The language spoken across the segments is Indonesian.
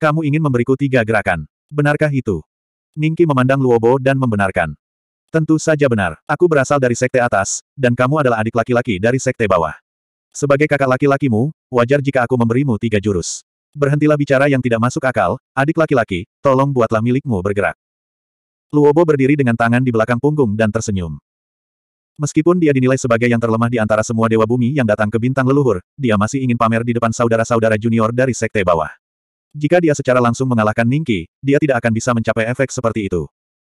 Kamu ingin memberiku tiga gerakan. Benarkah itu? Ningki memandang Luobo dan membenarkan. Tentu saja benar, aku berasal dari sekte atas, dan kamu adalah adik laki-laki dari sekte bawah. Sebagai kakak laki-lakimu, wajar jika aku memberimu tiga jurus. Berhentilah bicara yang tidak masuk akal, adik laki-laki, tolong buatlah milikmu bergerak. Luobo berdiri dengan tangan di belakang punggung dan tersenyum. Meskipun dia dinilai sebagai yang terlemah di antara semua dewa bumi yang datang ke bintang leluhur, dia masih ingin pamer di depan saudara-saudara junior dari sekte bawah. Jika dia secara langsung mengalahkan Ningki, dia tidak akan bisa mencapai efek seperti itu.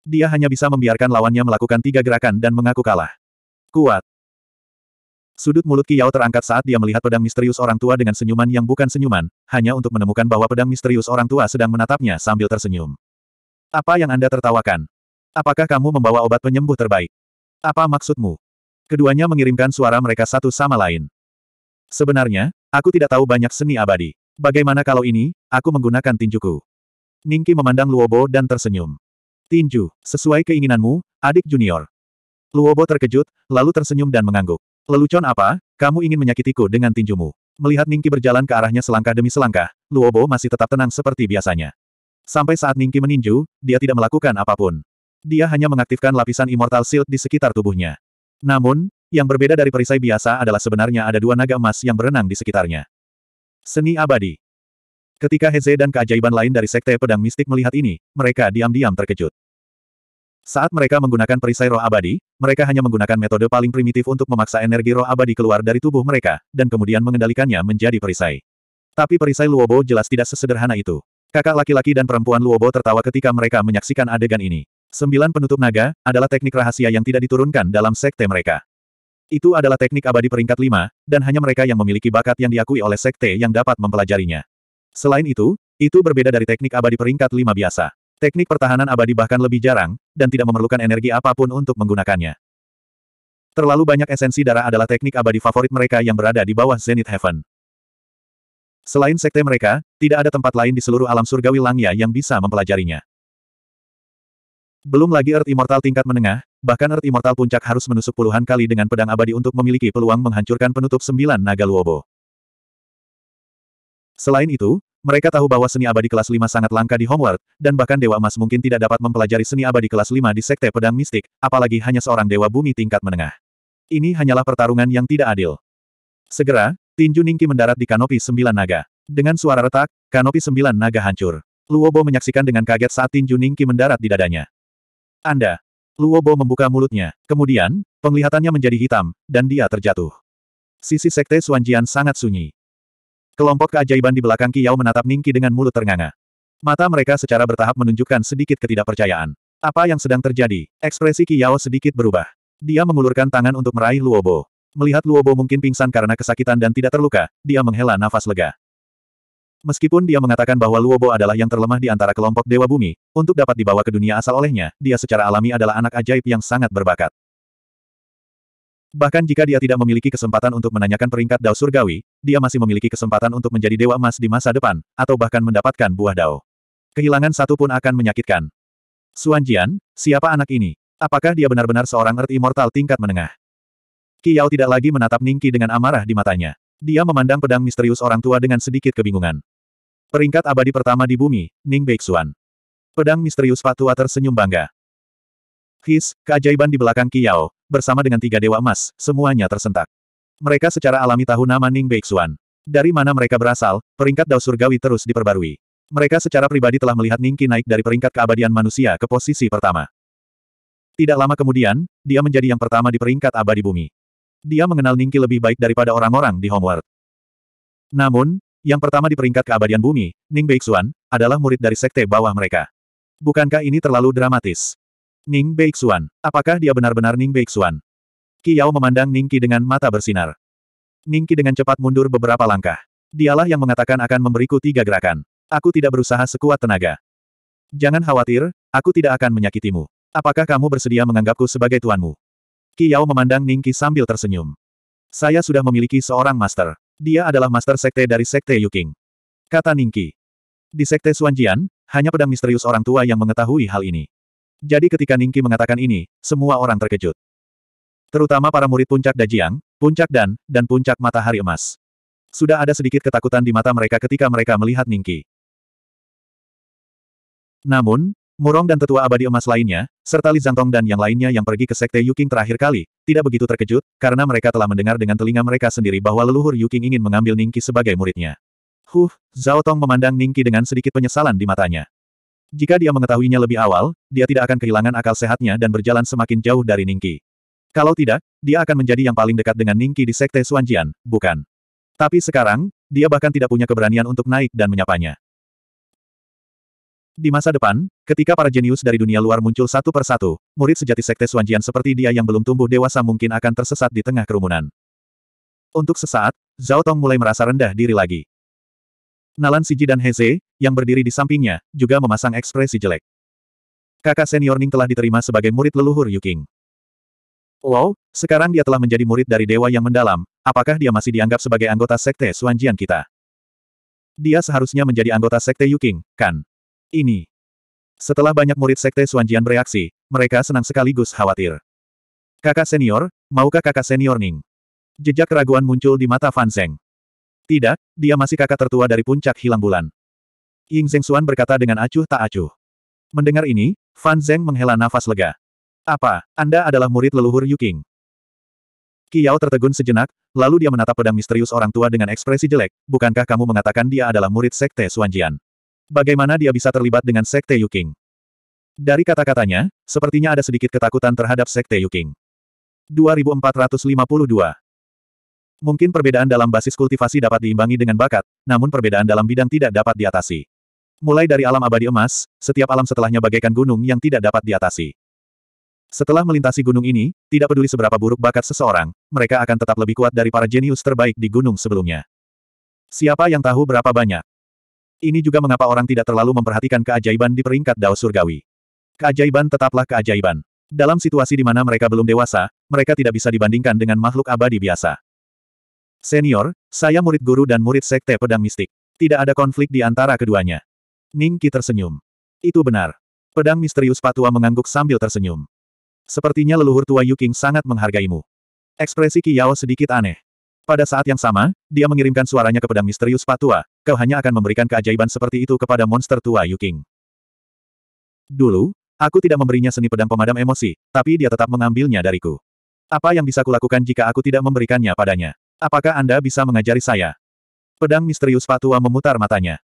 Dia hanya bisa membiarkan lawannya melakukan tiga gerakan dan mengaku kalah. Kuat. Sudut mulut Kiao terangkat saat dia melihat pedang misterius orang tua dengan senyuman yang bukan senyuman, hanya untuk menemukan bahwa pedang misterius orang tua sedang menatapnya sambil tersenyum. Apa yang Anda tertawakan? Apakah kamu membawa obat penyembuh terbaik? Apa maksudmu? Keduanya mengirimkan suara mereka satu sama lain. Sebenarnya, aku tidak tahu banyak seni abadi. Bagaimana kalau ini, aku menggunakan tinjuku? Ningki memandang Luobo dan tersenyum. Tinju, sesuai keinginanmu, adik junior. Luobo terkejut, lalu tersenyum dan mengangguk. Lelucon apa, kamu ingin menyakitiku dengan tinjumu? Melihat Ningki berjalan ke arahnya selangkah demi selangkah, Luobo masih tetap tenang seperti biasanya. Sampai saat Ningki meninju, dia tidak melakukan apapun. Dia hanya mengaktifkan lapisan Immortal Shield di sekitar tubuhnya. Namun, yang berbeda dari perisai biasa adalah sebenarnya ada dua naga emas yang berenang di sekitarnya. Seni abadi. Ketika Heze dan keajaiban lain dari Sekte Pedang Mistik melihat ini, mereka diam-diam terkejut. Saat mereka menggunakan perisai roh abadi, mereka hanya menggunakan metode paling primitif untuk memaksa energi roh abadi keluar dari tubuh mereka, dan kemudian mengendalikannya menjadi perisai. Tapi perisai Luobo jelas tidak sesederhana itu. Kakak laki-laki dan perempuan Luobo tertawa ketika mereka menyaksikan adegan ini. Sembilan penutup naga adalah teknik rahasia yang tidak diturunkan dalam sekte mereka. Itu adalah teknik abadi peringkat 5, dan hanya mereka yang memiliki bakat yang diakui oleh sekte yang dapat mempelajarinya. Selain itu, itu berbeda dari teknik abadi peringkat 5 biasa. Teknik pertahanan abadi bahkan lebih jarang, dan tidak memerlukan energi apapun untuk menggunakannya. Terlalu banyak esensi darah adalah teknik abadi favorit mereka yang berada di bawah Zenith Heaven. Selain sekte mereka, tidak ada tempat lain di seluruh alam surgawi Langya yang bisa mempelajarinya. Belum lagi Earth Immortal tingkat menengah, bahkan Earth Immortal puncak harus menusuk puluhan kali dengan pedang abadi untuk memiliki peluang menghancurkan penutup sembilan naga Luobo. Selain itu, mereka tahu bahwa seni abadi kelas 5 sangat langka di Homeworld, dan bahkan Dewa Emas mungkin tidak dapat mempelajari seni abadi kelas 5 di Sekte Pedang Mistik, apalagi hanya seorang Dewa Bumi tingkat menengah. Ini hanyalah pertarungan yang tidak adil. Segera, Tinju Ningki mendarat di kanopi sembilan naga. Dengan suara retak, kanopi sembilan naga hancur. Luobo menyaksikan dengan kaget saat Tinju Ningki mendarat di dadanya. Anda. Luobo membuka mulutnya, kemudian, penglihatannya menjadi hitam, dan dia terjatuh. Sisi sekte Suanjian sangat sunyi. Kelompok keajaiban di belakang Kiao menatap Ningki dengan mulut ternganga. Mata mereka secara bertahap menunjukkan sedikit ketidakpercayaan. Apa yang sedang terjadi? Ekspresi Kiao sedikit berubah. Dia mengulurkan tangan untuk meraih Luobo. Melihat Luobo mungkin pingsan karena kesakitan dan tidak terluka, dia menghela nafas lega. Meskipun dia mengatakan bahwa Luobo adalah yang terlemah di antara kelompok Dewa Bumi, untuk dapat dibawa ke dunia asal olehnya, dia secara alami adalah anak ajaib yang sangat berbakat. Bahkan jika dia tidak memiliki kesempatan untuk menanyakan peringkat dao surgawi, dia masih memiliki kesempatan untuk menjadi dewa emas di masa depan, atau bahkan mendapatkan buah dao. Kehilangan satu pun akan menyakitkan. Suan Jian, siapa anak ini? Apakah dia benar-benar seorang Earth Immortal tingkat menengah? Qiao tidak lagi menatap Ningqi dengan amarah di matanya. Dia memandang pedang misterius orang tua dengan sedikit kebingungan. Peringkat abadi pertama di bumi, Ning Beixuan. Pedang misterius Fatua tersenyum bangga. His, keajaiban di belakang Kiao, bersama dengan tiga dewa emas, semuanya tersentak. Mereka secara alami tahu nama Ning Beixuan. Dari mana mereka berasal, peringkat Dao Surgawi terus diperbarui. Mereka secara pribadi telah melihat Ningki naik dari peringkat keabadian manusia ke posisi pertama. Tidak lama kemudian, dia menjadi yang pertama di peringkat abadi bumi dia mengenal Ningki lebih baik daripada orang-orang di Homeworld. Namun, yang pertama di peringkat keabadian bumi, Ning Beixuan, adalah murid dari sekte bawah mereka. Bukankah ini terlalu dramatis? Ning Beixuan, apakah dia benar-benar Ning Beixuan? Qiao memandang Ningki dengan mata bersinar. Ningki dengan cepat mundur beberapa langkah. Dialah yang mengatakan akan memberiku tiga gerakan. Aku tidak berusaha sekuat tenaga. Jangan khawatir, aku tidak akan menyakitimu. Apakah kamu bersedia menganggapku sebagai tuanmu? Ki Yao memandang Qi sambil tersenyum. Saya sudah memiliki seorang master. Dia adalah master sekte dari sekte Yuking. Kata Qi. Di sekte Suanjian, hanya pedang misterius orang tua yang mengetahui hal ini. Jadi ketika Qi mengatakan ini, semua orang terkejut. Terutama para murid puncak Dajiang, puncak Dan, dan puncak matahari emas. Sudah ada sedikit ketakutan di mata mereka ketika mereka melihat Qi. Namun, Murong dan tetua abadi emas lainnya, serta Li Zhangtong dan yang lainnya yang pergi ke Sekte Yuking terakhir kali, tidak begitu terkejut, karena mereka telah mendengar dengan telinga mereka sendiri bahwa leluhur Yuking ingin mengambil Ningqi sebagai muridnya. Huh, Zhao Tong memandang Ningqi dengan sedikit penyesalan di matanya. Jika dia mengetahuinya lebih awal, dia tidak akan kehilangan akal sehatnya dan berjalan semakin jauh dari Ningqi. Kalau tidak, dia akan menjadi yang paling dekat dengan Ningqi di Sekte Suanjian, bukan? Tapi sekarang, dia bahkan tidak punya keberanian untuk naik dan menyapanya. Di masa depan, ketika para jenius dari dunia luar muncul satu persatu, murid sejati Sekte Suanjian seperti dia yang belum tumbuh dewasa mungkin akan tersesat di tengah kerumunan. Untuk sesaat, Zhao Tong mulai merasa rendah diri lagi. Nalan Siji dan Heze, yang berdiri di sampingnya, juga memasang ekspresi jelek. Kakak senior Ning telah diterima sebagai murid leluhur Yuking. Wow, sekarang dia telah menjadi murid dari dewa yang mendalam, apakah dia masih dianggap sebagai anggota Sekte Suanjian kita? Dia seharusnya menjadi anggota Sekte Yuking, kan? ini. Setelah banyak murid sekte Suanjian bereaksi, mereka senang sekaligus khawatir. Kakak senior, maukah kakak senior Ning? Jejak keraguan muncul di mata Fan Zeng. Tidak, dia masih kakak tertua dari puncak hilang bulan. Ying Zeng Xuan berkata dengan acuh tak acuh. Mendengar ini, Fan Zeng menghela nafas lega. Apa, Anda adalah murid leluhur Qing? Kiao tertegun sejenak, lalu dia menatap pedang misterius orang tua dengan ekspresi jelek, bukankah kamu mengatakan dia adalah murid sekte Suanjian? Bagaimana dia bisa terlibat dengan Sekte Yuking? Dari kata-katanya, sepertinya ada sedikit ketakutan terhadap Sekte Yuking. 2452 Mungkin perbedaan dalam basis kultivasi dapat diimbangi dengan bakat, namun perbedaan dalam bidang tidak dapat diatasi. Mulai dari alam abadi emas, setiap alam setelahnya bagaikan gunung yang tidak dapat diatasi. Setelah melintasi gunung ini, tidak peduli seberapa buruk bakat seseorang, mereka akan tetap lebih kuat dari para jenius terbaik di gunung sebelumnya. Siapa yang tahu berapa banyak? Ini juga mengapa orang tidak terlalu memperhatikan keajaiban di peringkat Dao Surgawi. Keajaiban tetaplah keajaiban. Dalam situasi di mana mereka belum dewasa, mereka tidak bisa dibandingkan dengan makhluk abadi biasa. Senior, saya murid guru dan murid sekte pedang mistik. Tidak ada konflik di antara keduanya. Ning Qi tersenyum. Itu benar. Pedang misterius patua mengangguk sambil tersenyum. Sepertinya leluhur tua Yuking sangat menghargaimu. Ekspresi Qi sedikit aneh. Pada saat yang sama, dia mengirimkan suaranya ke pedang misterius Patua, kau hanya akan memberikan keajaiban seperti itu kepada monster tua Yuking. Dulu, aku tidak memberinya seni pedang pemadam emosi, tapi dia tetap mengambilnya dariku. Apa yang bisa kulakukan jika aku tidak memberikannya padanya? Apakah Anda bisa mengajari saya? Pedang misterius Patua memutar matanya.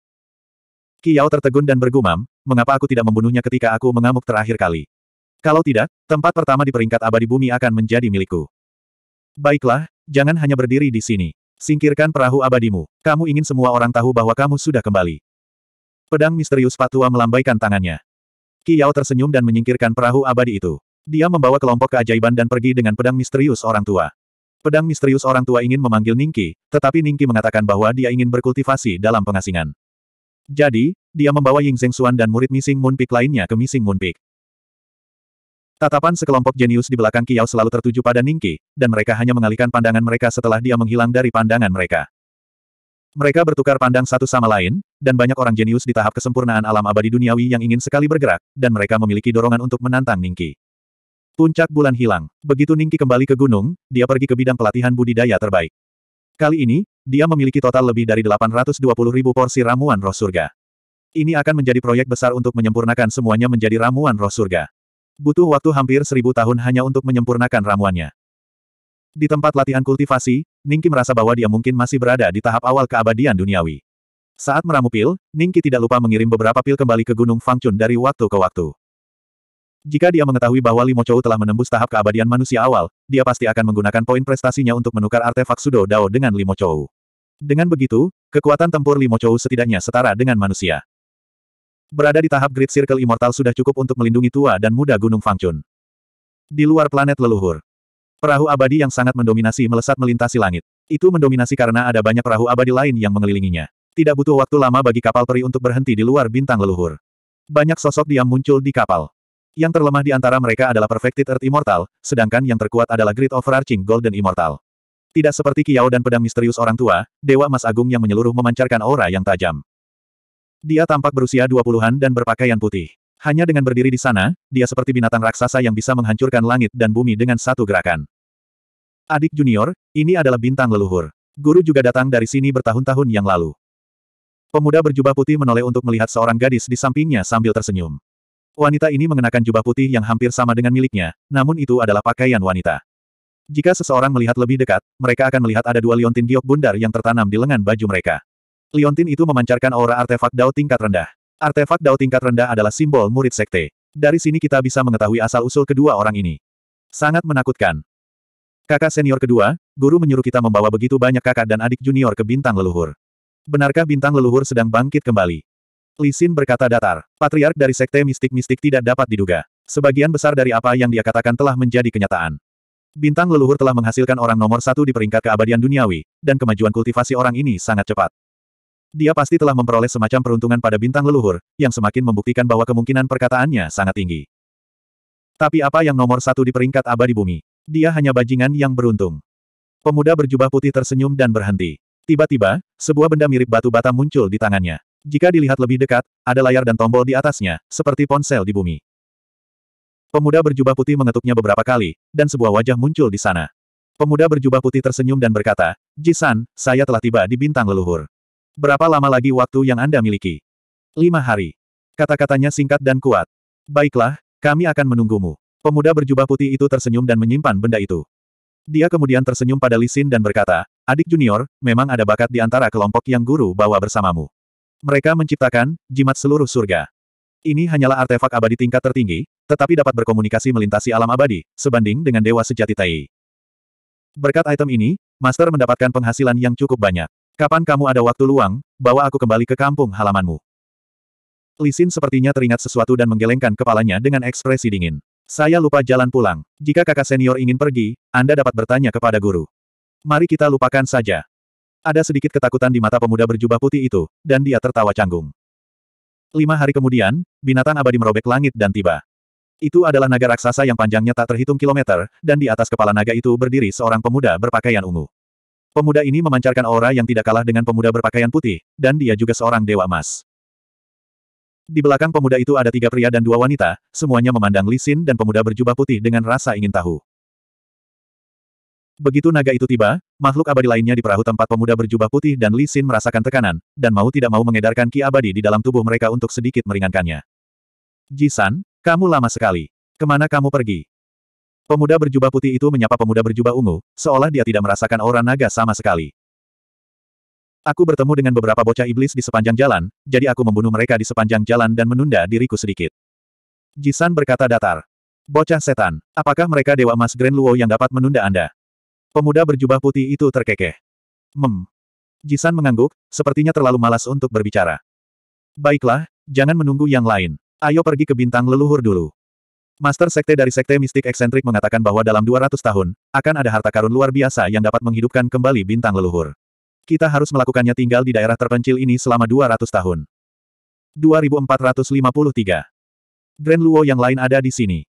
Kiao tertegun dan bergumam, mengapa aku tidak membunuhnya ketika aku mengamuk terakhir kali? Kalau tidak, tempat pertama di peringkat abadi bumi akan menjadi milikku. Baiklah, jangan hanya berdiri di sini. Singkirkan perahu abadimu. Kamu ingin semua orang tahu bahwa kamu sudah kembali. Pedang misterius Patua melambaikan tangannya. Kiao tersenyum dan menyingkirkan perahu abadi itu. Dia membawa kelompok keajaiban dan pergi dengan pedang misterius orang tua. Pedang misterius orang tua ingin memanggil Ningki, tetapi Ningki mengatakan bahwa dia ingin berkultivasi dalam pengasingan. Jadi, dia membawa Ying Zeng Xuan dan murid Missing Moon Peak lainnya ke Missing Moon Peak. Tatapan sekelompok jenius di belakang Kiao selalu tertuju pada Ningki, dan mereka hanya mengalihkan pandangan mereka setelah dia menghilang dari pandangan mereka. Mereka bertukar pandang satu sama lain, dan banyak orang jenius di tahap kesempurnaan alam abadi duniawi yang ingin sekali bergerak, dan mereka memiliki dorongan untuk menantang Ningki. Puncak bulan hilang. Begitu Ningki kembali ke gunung, dia pergi ke bidang pelatihan budidaya terbaik. Kali ini, dia memiliki total lebih dari 820 ribu porsi ramuan roh surga. Ini akan menjadi proyek besar untuk menyempurnakan semuanya menjadi ramuan roh surga. Butuh waktu hampir seribu tahun hanya untuk menyempurnakan ramuannya. Di tempat latihan kultivasi, Ningki merasa bahwa dia mungkin masih berada di tahap awal keabadian duniawi. Saat meramu pil, Ningki tidak lupa mengirim beberapa pil kembali ke Gunung Fangchun dari waktu ke waktu. Jika dia mengetahui bahwa Limo Chou telah menembus tahap keabadian manusia awal, dia pasti akan menggunakan poin prestasinya untuk menukar artefak Sudo Dao dengan Limo Chou. Dengan begitu, kekuatan tempur Limo Chou setidaknya setara dengan manusia. Berada di tahap Great Circle Immortal sudah cukup untuk melindungi tua dan muda Gunung Fangchun. Di luar planet leluhur. Perahu abadi yang sangat mendominasi melesat melintasi langit. Itu mendominasi karena ada banyak perahu abadi lain yang mengelilinginya. Tidak butuh waktu lama bagi kapal peri untuk berhenti di luar bintang leluhur. Banyak sosok diam muncul di kapal. Yang terlemah di antara mereka adalah Perfected Earth Immortal, sedangkan yang terkuat adalah Great Overarching Golden Immortal. Tidak seperti Kiao dan pedang misterius orang tua, Dewa Mas Agung yang menyeluruh memancarkan aura yang tajam. Dia tampak berusia dua puluhan dan berpakaian putih. Hanya dengan berdiri di sana, dia seperti binatang raksasa yang bisa menghancurkan langit dan bumi dengan satu gerakan. Adik junior, ini adalah bintang leluhur. Guru juga datang dari sini bertahun-tahun yang lalu. Pemuda berjubah putih menoleh untuk melihat seorang gadis di sampingnya sambil tersenyum. Wanita ini mengenakan jubah putih yang hampir sama dengan miliknya, namun itu adalah pakaian wanita. Jika seseorang melihat lebih dekat, mereka akan melihat ada dua liontin giok bundar yang tertanam di lengan baju mereka. Liontin itu memancarkan aura artefak Dao tingkat rendah. Artefak Dao tingkat rendah adalah simbol murid sekte. Dari sini kita bisa mengetahui asal-usul kedua orang ini. Sangat menakutkan. Kakak senior kedua, guru menyuruh kita membawa begitu banyak kakak dan adik junior ke bintang leluhur. Benarkah bintang leluhur sedang bangkit kembali? Li Xin berkata datar, patriark dari sekte mistik-mistik tidak dapat diduga. Sebagian besar dari apa yang dia katakan telah menjadi kenyataan. Bintang leluhur telah menghasilkan orang nomor satu di peringkat keabadian duniawi, dan kemajuan kultivasi orang ini sangat cepat. Dia pasti telah memperoleh semacam peruntungan pada bintang leluhur, yang semakin membuktikan bahwa kemungkinan perkataannya sangat tinggi. Tapi apa yang nomor satu di peringkat abadi bumi? Dia hanya bajingan yang beruntung. Pemuda berjubah putih tersenyum dan berhenti. Tiba-tiba, sebuah benda mirip batu bata muncul di tangannya. Jika dilihat lebih dekat, ada layar dan tombol di atasnya, seperti ponsel di bumi. Pemuda berjubah putih mengetuknya beberapa kali, dan sebuah wajah muncul di sana. Pemuda berjubah putih tersenyum dan berkata, Jisan, saya telah tiba di bintang leluhur. Berapa lama lagi waktu yang Anda miliki? Lima hari. Kata-katanya singkat dan kuat. Baiklah, kami akan menunggumu. Pemuda berjubah putih itu tersenyum dan menyimpan benda itu. Dia kemudian tersenyum pada Lisin dan berkata, Adik junior, memang ada bakat di antara kelompok yang guru bawa bersamamu. Mereka menciptakan jimat seluruh surga. Ini hanyalah artefak abadi tingkat tertinggi, tetapi dapat berkomunikasi melintasi alam abadi, sebanding dengan dewa sejati Tai. Berkat item ini, Master mendapatkan penghasilan yang cukup banyak. Kapan kamu ada waktu luang, bawa aku kembali ke kampung halamanmu. Lisin sepertinya teringat sesuatu dan menggelengkan kepalanya dengan ekspresi dingin. Saya lupa jalan pulang. Jika kakak senior ingin pergi, Anda dapat bertanya kepada guru. Mari kita lupakan saja. Ada sedikit ketakutan di mata pemuda berjubah putih itu, dan dia tertawa canggung. Lima hari kemudian, binatang abadi merobek langit dan tiba. Itu adalah naga raksasa yang panjangnya tak terhitung kilometer, dan di atas kepala naga itu berdiri seorang pemuda berpakaian ungu. Pemuda ini memancarkan aura yang tidak kalah dengan pemuda berpakaian putih, dan dia juga seorang dewa emas. Di belakang pemuda itu ada tiga pria dan dua wanita, semuanya memandang Lisin dan pemuda berjubah putih dengan rasa ingin tahu. Begitu naga itu tiba, makhluk abadi lainnya di perahu tempat pemuda berjubah putih dan Lisin merasakan tekanan, dan mau tidak mau mengedarkan ki abadi di dalam tubuh mereka untuk sedikit meringankannya. Jisan, kamu lama sekali. Kemana kamu pergi? Pemuda berjubah putih itu menyapa pemuda berjubah ungu, seolah dia tidak merasakan aura naga sama sekali. Aku bertemu dengan beberapa bocah iblis di sepanjang jalan, jadi aku membunuh mereka di sepanjang jalan dan menunda diriku sedikit. Jisan berkata datar. Bocah setan, apakah mereka Dewa Mas Grand Luo yang dapat menunda Anda? Pemuda berjubah putih itu terkekeh. Mem. Jisan mengangguk, sepertinya terlalu malas untuk berbicara. Baiklah, jangan menunggu yang lain. Ayo pergi ke bintang leluhur dulu. Master Sekte dari Sekte Mistik Eksentrik mengatakan bahwa dalam 200 tahun, akan ada harta karun luar biasa yang dapat menghidupkan kembali bintang leluhur. Kita harus melakukannya tinggal di daerah terpencil ini selama 200 tahun. 2453. Grand Luo yang lain ada di sini.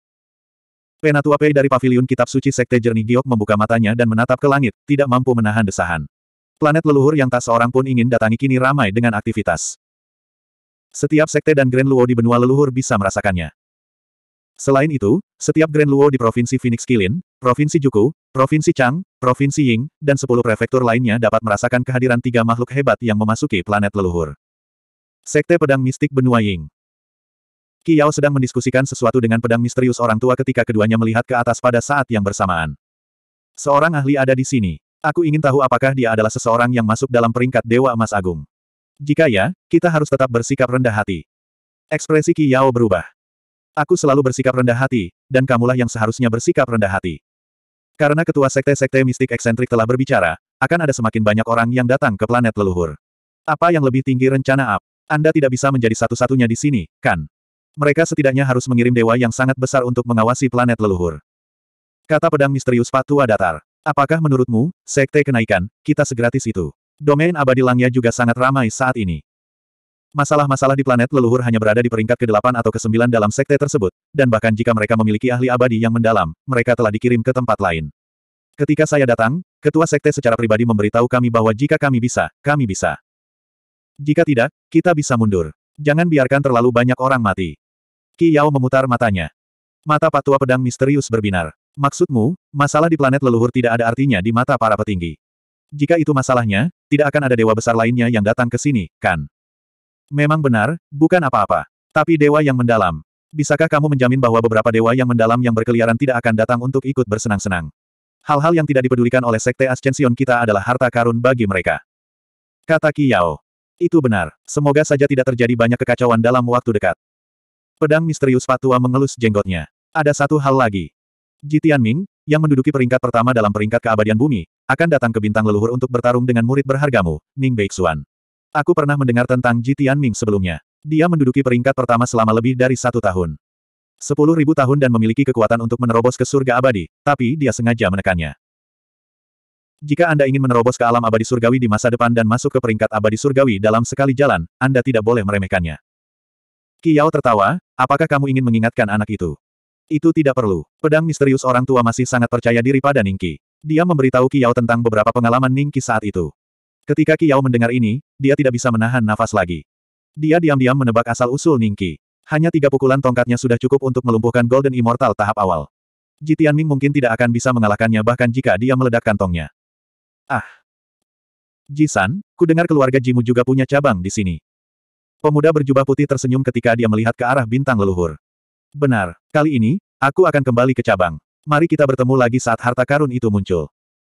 Penatua Pei dari paviliun kitab suci Sekte Jernih Giok membuka matanya dan menatap ke langit, tidak mampu menahan desahan. Planet leluhur yang tak seorang pun ingin datangi kini ramai dengan aktivitas. Setiap sekte dan Grand Luo di benua leluhur bisa merasakannya. Selain itu, setiap Grand Luo di Provinsi Phoenix Kilin, Provinsi Juku, Provinsi Chang, Provinsi Ying, dan sepuluh prefektur lainnya dapat merasakan kehadiran tiga makhluk hebat yang memasuki planet leluhur. Sekte Pedang Mistik Benua Ying Qi sedang mendiskusikan sesuatu dengan pedang misterius orang tua ketika keduanya melihat ke atas pada saat yang bersamaan. Seorang ahli ada di sini. Aku ingin tahu apakah dia adalah seseorang yang masuk dalam peringkat Dewa Emas Agung. Jika ya, kita harus tetap bersikap rendah hati. Ekspresi Qi berubah. Aku selalu bersikap rendah hati, dan kamulah yang seharusnya bersikap rendah hati. Karena ketua sekte-sekte mistik eksentrik telah berbicara, akan ada semakin banyak orang yang datang ke planet leluhur. Apa yang lebih tinggi rencana Ap? Anda tidak bisa menjadi satu-satunya di sini, kan? Mereka setidaknya harus mengirim dewa yang sangat besar untuk mengawasi planet leluhur. Kata pedang misterius Patua Datar. Apakah menurutmu, sekte kenaikan, kita segratis itu? Domain abadi langnya juga sangat ramai saat ini. Masalah-masalah di planet leluhur hanya berada di peringkat ke-8 atau ke-9 dalam sekte tersebut, dan bahkan jika mereka memiliki ahli abadi yang mendalam, mereka telah dikirim ke tempat lain. Ketika saya datang, ketua sekte secara pribadi memberitahu kami bahwa jika kami bisa, kami bisa. Jika tidak, kita bisa mundur. Jangan biarkan terlalu banyak orang mati. Qi Yao memutar matanya. Mata patua pedang misterius berbinar. Maksudmu, masalah di planet leluhur tidak ada artinya di mata para petinggi. Jika itu masalahnya, tidak akan ada dewa besar lainnya yang datang ke sini, kan? Memang benar, bukan apa-apa. Tapi dewa yang mendalam. Bisakah kamu menjamin bahwa beberapa dewa yang mendalam yang berkeliaran tidak akan datang untuk ikut bersenang-senang? Hal-hal yang tidak dipedulikan oleh Sekte Ascension kita adalah harta karun bagi mereka. Kata Kiyao. Itu benar. Semoga saja tidak terjadi banyak kekacauan dalam waktu dekat. Pedang misterius Patua mengelus jenggotnya. Ada satu hal lagi. Jitian Ming, yang menduduki peringkat pertama dalam peringkat keabadian bumi, akan datang ke bintang leluhur untuk bertarung dengan murid berhargamu, Ning Beixuan. Aku pernah mendengar tentang Ji Tianming sebelumnya. Dia menduduki peringkat pertama selama lebih dari satu tahun. Sepuluh ribu tahun dan memiliki kekuatan untuk menerobos ke surga abadi, tapi dia sengaja menekannya. Jika Anda ingin menerobos ke alam abadi surgawi di masa depan dan masuk ke peringkat abadi surgawi dalam sekali jalan, Anda tidak boleh meremehkannya. Kiao tertawa, apakah kamu ingin mengingatkan anak itu? Itu tidak perlu. Pedang misterius orang tua masih sangat percaya diri pada Ningki. Dia memberitahu Kiao tentang beberapa pengalaman Ningki saat itu. Ketika Kiao mendengar ini, dia tidak bisa menahan nafas lagi. Dia diam-diam menebak asal-usul Ningqi. Hanya tiga pukulan tongkatnya sudah cukup untuk melumpuhkan Golden Immortal tahap awal. Jitian Ming mungkin tidak akan bisa mengalahkannya bahkan jika dia meledakkan tongnya. Ah! Jisan, ku dengar keluarga Jimu juga punya cabang di sini. Pemuda berjubah putih tersenyum ketika dia melihat ke arah bintang leluhur. Benar, kali ini, aku akan kembali ke cabang. Mari kita bertemu lagi saat harta karun itu muncul.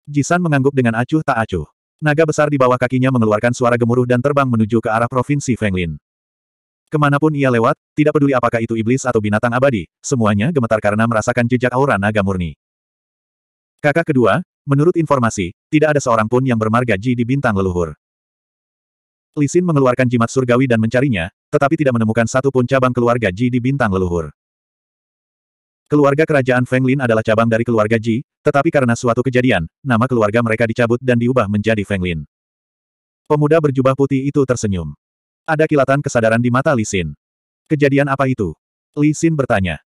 Jisan mengangguk dengan acuh tak acuh. Naga besar di bawah kakinya mengeluarkan suara gemuruh dan terbang menuju ke arah provinsi Fenglin. Kemanapun ia lewat, tidak peduli apakah itu iblis atau binatang abadi, semuanya gemetar karena merasakan jejak aura naga murni. Kakak kedua, menurut informasi, tidak ada seorang pun yang bermarga Ji di bintang leluhur. Lisin mengeluarkan jimat surgawi dan mencarinya, tetapi tidak menemukan satu pun cabang keluarga Ji di bintang leluhur. Keluarga kerajaan Feng Lin adalah cabang dari keluarga Ji, tetapi karena suatu kejadian, nama keluarga mereka dicabut dan diubah menjadi Feng Lin. Pemuda berjubah putih itu tersenyum. Ada kilatan kesadaran di mata Li Xin. Kejadian apa itu? Li Xin bertanya.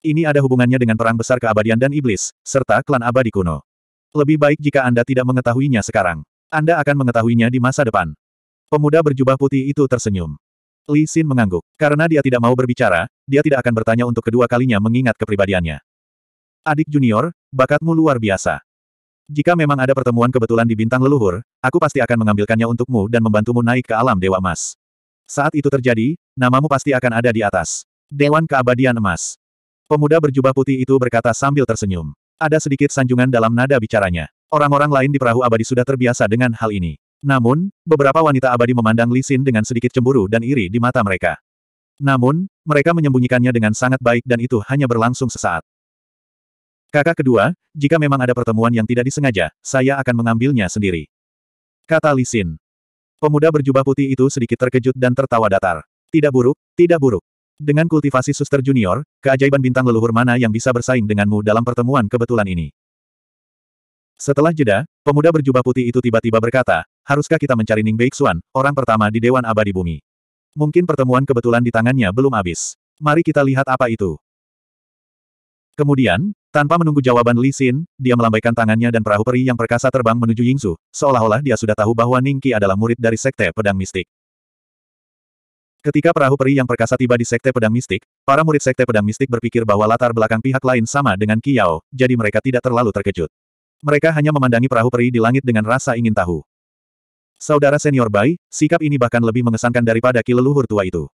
Ini ada hubungannya dengan perang besar keabadian dan iblis, serta klan abadi kuno. Lebih baik jika Anda tidak mengetahuinya sekarang. Anda akan mengetahuinya di masa depan. Pemuda berjubah putih itu tersenyum. Li Xin mengangguk. Karena dia tidak mau berbicara, dia tidak akan bertanya untuk kedua kalinya mengingat kepribadiannya. Adik junior, bakatmu luar biasa. Jika memang ada pertemuan kebetulan di bintang leluhur, aku pasti akan mengambilkannya untukmu dan membantumu naik ke alam Dewa Emas. Saat itu terjadi, namamu pasti akan ada di atas. Dewan Keabadian Emas. Pemuda berjubah putih itu berkata sambil tersenyum. Ada sedikit sanjungan dalam nada bicaranya. Orang-orang lain di perahu abadi sudah terbiasa dengan hal ini. Namun, beberapa wanita abadi memandang Lisin dengan sedikit cemburu dan iri di mata mereka. Namun, mereka menyembunyikannya dengan sangat baik dan itu hanya berlangsung sesaat. Kakak kedua, jika memang ada pertemuan yang tidak disengaja, saya akan mengambilnya sendiri. Kata Lisin. Pemuda berjubah putih itu sedikit terkejut dan tertawa datar. Tidak buruk, tidak buruk. Dengan kultivasi suster junior, keajaiban bintang leluhur mana yang bisa bersaing denganmu dalam pertemuan kebetulan ini? Setelah jeda, pemuda berjubah putih itu tiba-tiba berkata, haruskah kita mencari Ning Beixuan, orang pertama di Dewan Abadi Bumi? Mungkin pertemuan kebetulan di tangannya belum habis. Mari kita lihat apa itu. Kemudian, tanpa menunggu jawaban Li Xin, dia melambaikan tangannya dan perahu peri yang perkasa terbang menuju Yingsu, seolah-olah dia sudah tahu bahwa Ning Qi adalah murid dari Sekte Pedang Mistik. Ketika perahu peri yang perkasa tiba di Sekte Pedang Mistik, para murid Sekte Pedang Mistik berpikir bahwa latar belakang pihak lain sama dengan Kiao, jadi mereka tidak terlalu terkejut. Mereka hanya memandangi perahu peri di langit dengan rasa ingin tahu. Saudara senior Bai, sikap ini bahkan lebih mengesankan daripada kileluhur tua itu.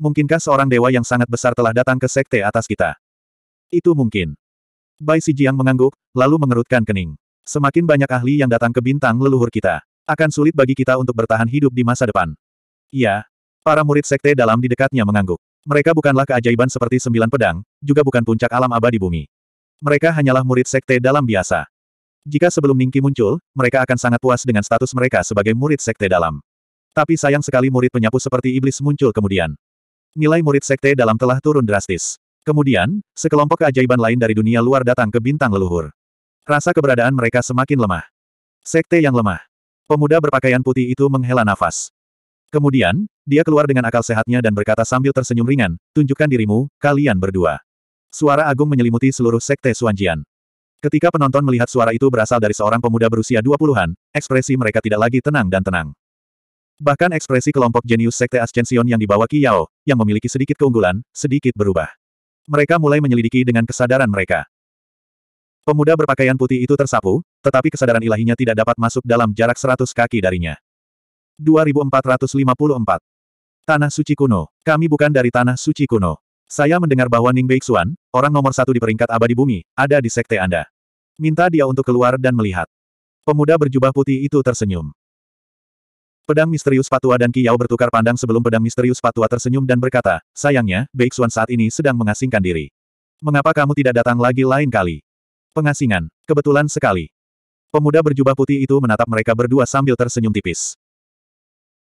Mungkinkah seorang dewa yang sangat besar telah datang ke sekte atas kita? Itu mungkin. Bai Sijiang mengangguk, lalu mengerutkan kening. Semakin banyak ahli yang datang ke bintang leluhur kita. Akan sulit bagi kita untuk bertahan hidup di masa depan. Iya. Para murid sekte dalam di dekatnya mengangguk. Mereka bukanlah keajaiban seperti sembilan pedang, juga bukan puncak alam abadi bumi. Mereka hanyalah murid sekte dalam biasa. Jika sebelum Ningki muncul, mereka akan sangat puas dengan status mereka sebagai murid sekte dalam. Tapi sayang sekali murid penyapu seperti iblis muncul kemudian. Nilai murid sekte dalam telah turun drastis. Kemudian, sekelompok keajaiban lain dari dunia luar datang ke bintang leluhur. Rasa keberadaan mereka semakin lemah. Sekte yang lemah. Pemuda berpakaian putih itu menghela nafas. Kemudian, dia keluar dengan akal sehatnya dan berkata sambil tersenyum ringan, tunjukkan dirimu, kalian berdua. Suara agung menyelimuti seluruh sekte Suanjian. Ketika penonton melihat suara itu berasal dari seorang pemuda berusia 20-an, ekspresi mereka tidak lagi tenang dan tenang. Bahkan ekspresi kelompok jenius Sekte Ascension yang dibawa Yao, yang memiliki sedikit keunggulan, sedikit berubah. Mereka mulai menyelidiki dengan kesadaran mereka. Pemuda berpakaian putih itu tersapu, tetapi kesadaran ilahinya tidak dapat masuk dalam jarak 100 kaki darinya. 2454. Tanah Suci Kuno. Kami bukan dari Tanah Suci Kuno. Saya mendengar bahwa Ning Beixuan, orang nomor satu di peringkat abadi bumi, ada di sekte Anda. Minta dia untuk keluar dan melihat. Pemuda berjubah putih itu tersenyum. Pedang misterius Patua dan Kiao bertukar pandang sebelum pedang misterius Patua tersenyum dan berkata, sayangnya, Beixuan saat ini sedang mengasingkan diri. Mengapa kamu tidak datang lagi lain kali? Pengasingan, kebetulan sekali. Pemuda berjubah putih itu menatap mereka berdua sambil tersenyum tipis.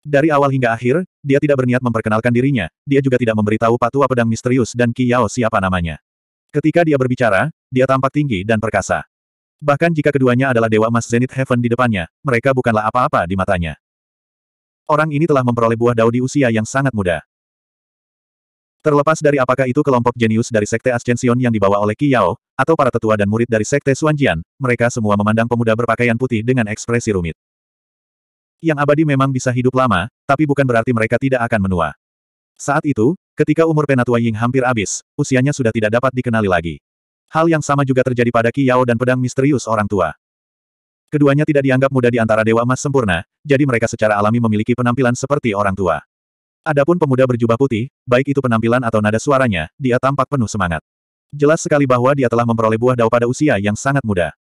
Dari awal hingga akhir, dia tidak berniat memperkenalkan dirinya, dia juga tidak memberitahu patua pedang misterius dan Kiyao siapa namanya. Ketika dia berbicara, dia tampak tinggi dan perkasa. Bahkan jika keduanya adalah dewa emas Zenith Heaven di depannya, mereka bukanlah apa-apa di matanya. Orang ini telah memperoleh buah dao di usia yang sangat muda. Terlepas dari apakah itu kelompok jenius dari Sekte Ascension yang dibawa oleh Ki Yao, atau para tetua dan murid dari Sekte Suanjian, mereka semua memandang pemuda berpakaian putih dengan ekspresi rumit. Yang abadi memang bisa hidup lama, tapi bukan berarti mereka tidak akan menua. Saat itu, ketika umur penatua Ying hampir habis, usianya sudah tidak dapat dikenali lagi. Hal yang sama juga terjadi pada Yao dan pedang misterius orang tua. Keduanya tidak dianggap muda di antara Dewa Emas Sempurna, jadi mereka secara alami memiliki penampilan seperti orang tua. Adapun pemuda berjubah putih, baik itu penampilan atau nada suaranya, dia tampak penuh semangat. Jelas sekali bahwa dia telah memperoleh buah dao pada usia yang sangat muda.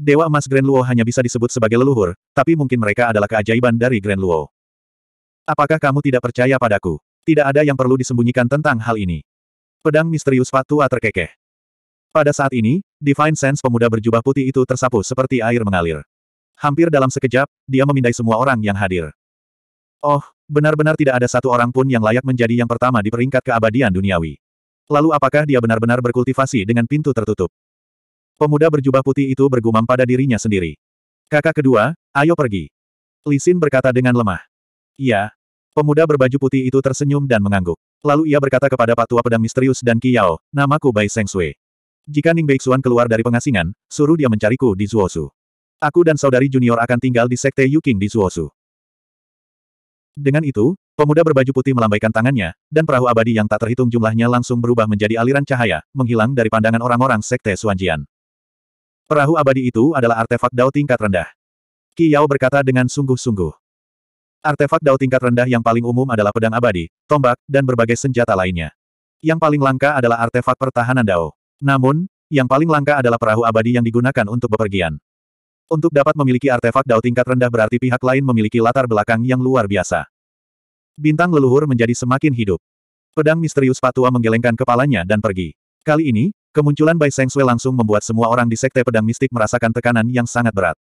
Dewa emas Grand Luo hanya bisa disebut sebagai leluhur, tapi mungkin mereka adalah keajaiban dari Grand Luo. Apakah kamu tidak percaya padaku? Tidak ada yang perlu disembunyikan tentang hal ini. Pedang misterius Fatua terkekeh. Pada saat ini, Divine Sense pemuda berjubah putih itu tersapu seperti air mengalir. Hampir dalam sekejap, dia memindai semua orang yang hadir. Oh, benar-benar tidak ada satu orang pun yang layak menjadi yang pertama di peringkat keabadian duniawi. Lalu apakah dia benar-benar berkultivasi dengan pintu tertutup? Pemuda berjubah putih itu bergumam pada dirinya sendiri. Kakak kedua, ayo pergi. Lisin berkata dengan lemah. Iya. Pemuda berbaju putih itu tersenyum dan mengangguk. Lalu ia berkata kepada Pak Tua Pedang Misterius dan Qiyao, namaku Bai Seng Sui. Jika Ning Beixuan keluar dari pengasingan, suruh dia mencariku di Zuosu. Aku dan saudari junior akan tinggal di Sekte Yuking di Zuosu. Dengan itu, pemuda berbaju putih melambaikan tangannya, dan perahu abadi yang tak terhitung jumlahnya langsung berubah menjadi aliran cahaya, menghilang dari pandangan orang-orang Sekte Suanjian. Perahu abadi itu adalah artefak Dao tingkat rendah. Qi Yao berkata dengan sungguh-sungguh. Artefak Dao tingkat rendah yang paling umum adalah pedang abadi, tombak, dan berbagai senjata lainnya. Yang paling langka adalah artefak pertahanan Dao. Namun, yang paling langka adalah perahu abadi yang digunakan untuk bepergian. Untuk dapat memiliki artefak Dao tingkat rendah berarti pihak lain memiliki latar belakang yang luar biasa. Bintang leluhur menjadi semakin hidup. Pedang misterius Patua menggelengkan kepalanya dan pergi. Kali ini, Kemunculan Bai Seng Sui langsung membuat semua orang di Sekte Pedang Mistik merasakan tekanan yang sangat berat.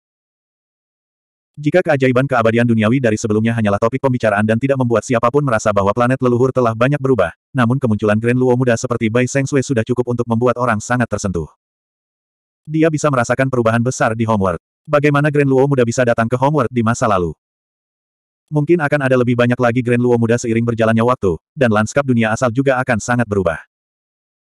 Jika keajaiban keabadian duniawi dari sebelumnya hanyalah topik pembicaraan dan tidak membuat siapapun merasa bahwa planet leluhur telah banyak berubah, namun kemunculan Grand Luo muda seperti Bai Seng Sui sudah cukup untuk membuat orang sangat tersentuh. Dia bisa merasakan perubahan besar di Homeward. Bagaimana Grand Luo muda bisa datang ke Homeward di masa lalu? Mungkin akan ada lebih banyak lagi Grand Luo muda seiring berjalannya waktu, dan lanskap dunia asal juga akan sangat berubah.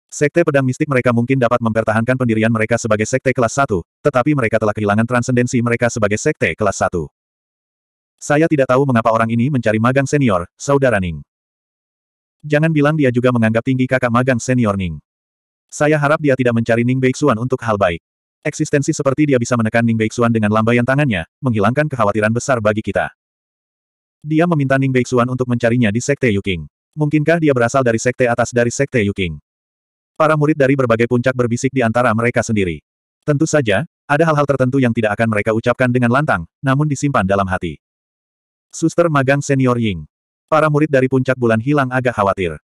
Sekte pedang mistik mereka mungkin dapat mempertahankan pendirian mereka sebagai sekte kelas 1, tetapi mereka telah kehilangan transendensi mereka sebagai sekte kelas 1. Saya tidak tahu mengapa orang ini mencari magang senior, saudara Ning. Jangan bilang dia juga menganggap tinggi kakak magang senior Ning. Saya harap dia tidak mencari Ning Beixuan untuk hal baik. Eksistensi seperti dia bisa menekan Ning Beixuan dengan lambaian tangannya, menghilangkan kekhawatiran besar bagi kita. Dia meminta Ning Beixuan untuk mencarinya di Sekte Yuking. Mungkinkah dia berasal dari sekte atas dari Sekte Yuking? Para murid dari berbagai puncak berbisik di antara mereka sendiri. Tentu saja, ada hal-hal tertentu yang tidak akan mereka ucapkan dengan lantang, namun disimpan dalam hati. Suster magang senior Ying. Para murid dari puncak bulan hilang agak khawatir.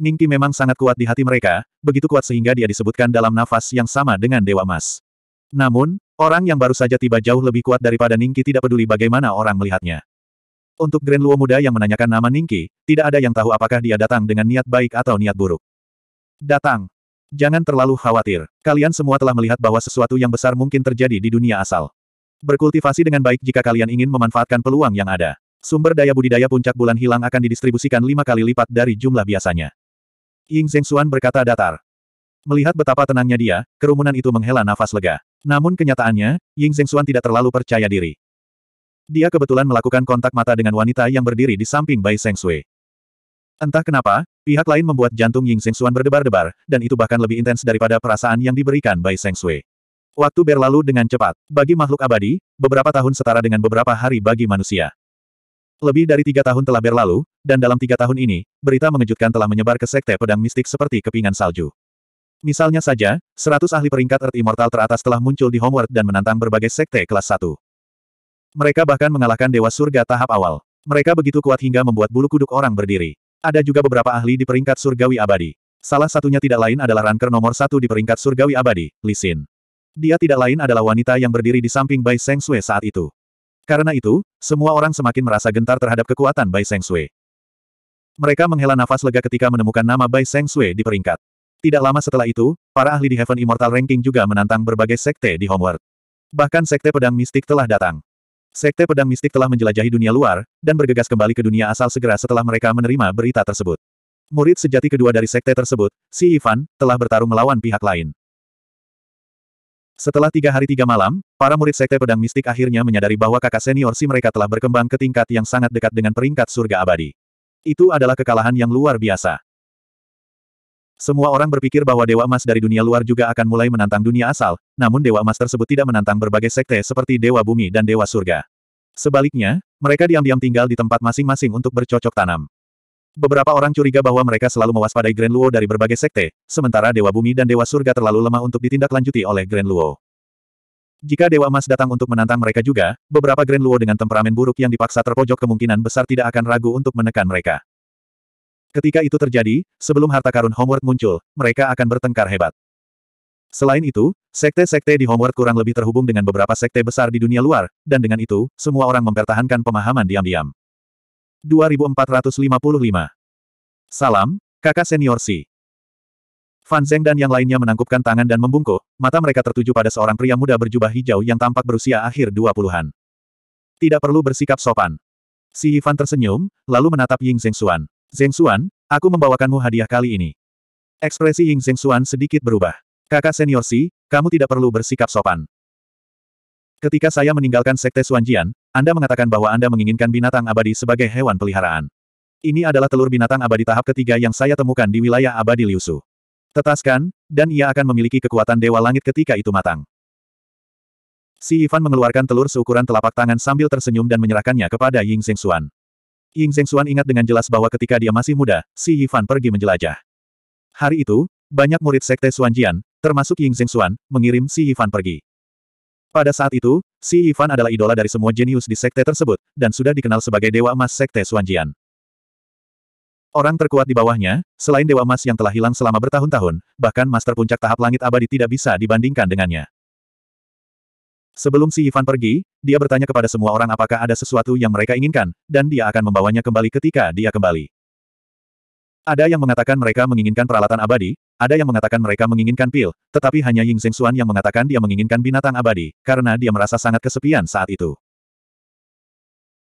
Ningki memang sangat kuat di hati mereka, begitu kuat sehingga dia disebutkan dalam nafas yang sama dengan Dewa Mas. Namun, orang yang baru saja tiba jauh lebih kuat daripada Ningki tidak peduli bagaimana orang melihatnya. Untuk Grand Luo muda yang menanyakan nama Ningki, tidak ada yang tahu apakah dia datang dengan niat baik atau niat buruk. Datang, Jangan terlalu khawatir. Kalian semua telah melihat bahwa sesuatu yang besar mungkin terjadi di dunia asal. Berkultivasi dengan baik jika kalian ingin memanfaatkan peluang yang ada. Sumber daya budidaya puncak bulan hilang akan didistribusikan lima kali lipat dari jumlah biasanya. Ying Zhengxuan berkata datar. Melihat betapa tenangnya dia, kerumunan itu menghela nafas lega. Namun kenyataannya, Ying Zhengxuan tidak terlalu percaya diri. Dia kebetulan melakukan kontak mata dengan wanita yang berdiri di samping Bai Zheng Entah kenapa, pihak lain membuat jantung Ying Seng berdebar-debar, dan itu bahkan lebih intens daripada perasaan yang diberikan Bai Seng Sui. Waktu berlalu dengan cepat. Bagi makhluk abadi, beberapa tahun setara dengan beberapa hari bagi manusia. Lebih dari tiga tahun telah berlalu, dan dalam tiga tahun ini, berita mengejutkan telah menyebar ke sekte pedang mistik seperti kepingan salju. Misalnya saja, seratus ahli peringkat Earth Immortal teratas telah muncul di Homeworld dan menantang berbagai sekte kelas Satu. Mereka bahkan mengalahkan Dewa Surga tahap awal. Mereka begitu kuat hingga membuat bulu kuduk orang berdiri. Ada juga beberapa ahli di peringkat surgawi abadi. Salah satunya tidak lain adalah ranker nomor satu di peringkat surgawi abadi, Lisin. Dia tidak lain adalah wanita yang berdiri di samping Bai Seng Sui saat itu. Karena itu, semua orang semakin merasa gentar terhadap kekuatan Bai Seng Sui. Mereka menghela nafas lega ketika menemukan nama Bai Seng Sui di peringkat. Tidak lama setelah itu, para ahli di Heaven Immortal Ranking juga menantang berbagai sekte di Homeworld. Bahkan sekte pedang mistik telah datang. Sekte Pedang Mistik telah menjelajahi dunia luar, dan bergegas kembali ke dunia asal segera setelah mereka menerima berita tersebut. Murid sejati kedua dari sekte tersebut, si Ivan, telah bertarung melawan pihak lain. Setelah tiga hari tiga malam, para murid sekte pedang mistik akhirnya menyadari bahwa kakak senior si mereka telah berkembang ke tingkat yang sangat dekat dengan peringkat surga abadi. Itu adalah kekalahan yang luar biasa. Semua orang berpikir bahwa Dewa Emas dari dunia luar juga akan mulai menantang dunia asal, namun Dewa Emas tersebut tidak menantang berbagai sekte seperti Dewa Bumi dan Dewa Surga. Sebaliknya, mereka diam-diam tinggal di tempat masing-masing untuk bercocok tanam. Beberapa orang curiga bahwa mereka selalu mewaspadai Grand Luo dari berbagai sekte, sementara Dewa Bumi dan Dewa Surga terlalu lemah untuk ditindaklanjuti oleh Grand Luo. Jika Dewa Emas datang untuk menantang mereka juga, beberapa Grand Luo dengan temperamen buruk yang dipaksa terpojok kemungkinan besar tidak akan ragu untuk menekan mereka. Ketika itu terjadi, sebelum harta karun Homeward muncul, mereka akan bertengkar hebat. Selain itu, sekte-sekte di Homeward kurang lebih terhubung dengan beberapa sekte besar di dunia luar, dan dengan itu, semua orang mempertahankan pemahaman diam-diam. 2455 Salam, kakak senior Si. Fan Zeng dan yang lainnya menangkupkan tangan dan membungkuk, mata mereka tertuju pada seorang pria muda berjubah hijau yang tampak berusia akhir dua puluhan. Tidak perlu bersikap sopan. Si Yifan tersenyum, lalu menatap Ying Zeng Xuan. Zeng Xuan, aku membawakanmu hadiah kali ini. Ekspresi Ying Zeng Xuan sedikit berubah. Kakak senior Si, kamu tidak perlu bersikap sopan. Ketika saya meninggalkan Sekte Suanjian, Anda mengatakan bahwa Anda menginginkan binatang abadi sebagai hewan peliharaan. Ini adalah telur binatang abadi tahap ketiga yang saya temukan di wilayah abadi Liusu. Tetaskan, dan ia akan memiliki kekuatan Dewa Langit ketika itu matang. Si Ivan mengeluarkan telur seukuran telapak tangan sambil tersenyum dan menyerahkannya kepada Ying Zeng Xuan. Ying Zhengxuan ingat dengan jelas bahwa ketika dia masih muda, Si Yifan pergi menjelajah. Hari itu, banyak murid sekte Xuanjian, termasuk Ying Zhengxuan, mengirim Si Yifan pergi. Pada saat itu, Si Yifan adalah idola dari semua jenius di sekte tersebut, dan sudah dikenal sebagai Dewa Emas Sekte Xuanjian. Orang terkuat di bawahnya, selain Dewa Emas yang telah hilang selama bertahun-tahun, bahkan Master Puncak Tahap Langit Abadi tidak bisa dibandingkan dengannya. Sebelum si Ivan pergi, dia bertanya kepada semua orang apakah ada sesuatu yang mereka inginkan, dan dia akan membawanya kembali ketika dia kembali. Ada yang mengatakan mereka menginginkan peralatan abadi, ada yang mengatakan mereka menginginkan pil, tetapi hanya Ying Xuan yang mengatakan dia menginginkan binatang abadi, karena dia merasa sangat kesepian saat itu.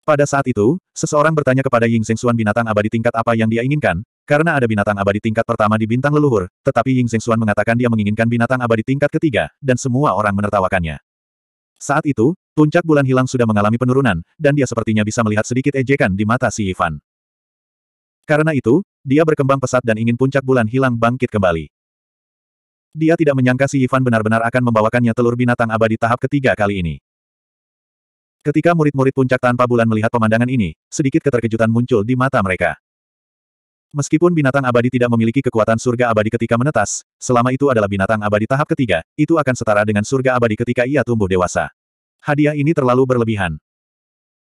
Pada saat itu, seseorang bertanya kepada Ying Xuan binatang abadi tingkat apa yang dia inginkan, karena ada binatang abadi tingkat pertama di bintang leluhur, tetapi Ying Xuan mengatakan dia menginginkan binatang abadi tingkat ketiga, dan semua orang menertawakannya. Saat itu, puncak bulan hilang sudah mengalami penurunan, dan dia sepertinya bisa melihat sedikit ejekan di mata si Ivan. Karena itu, dia berkembang pesat dan ingin puncak bulan hilang bangkit kembali. Dia tidak menyangka si Ivan benar-benar akan membawakannya telur binatang abadi tahap ketiga kali ini. Ketika murid-murid puncak tanpa bulan melihat pemandangan ini, sedikit keterkejutan muncul di mata mereka. Meskipun binatang abadi tidak memiliki kekuatan surga abadi ketika menetas, selama itu adalah binatang abadi tahap ketiga, itu akan setara dengan surga abadi ketika ia tumbuh dewasa. Hadiah ini terlalu berlebihan.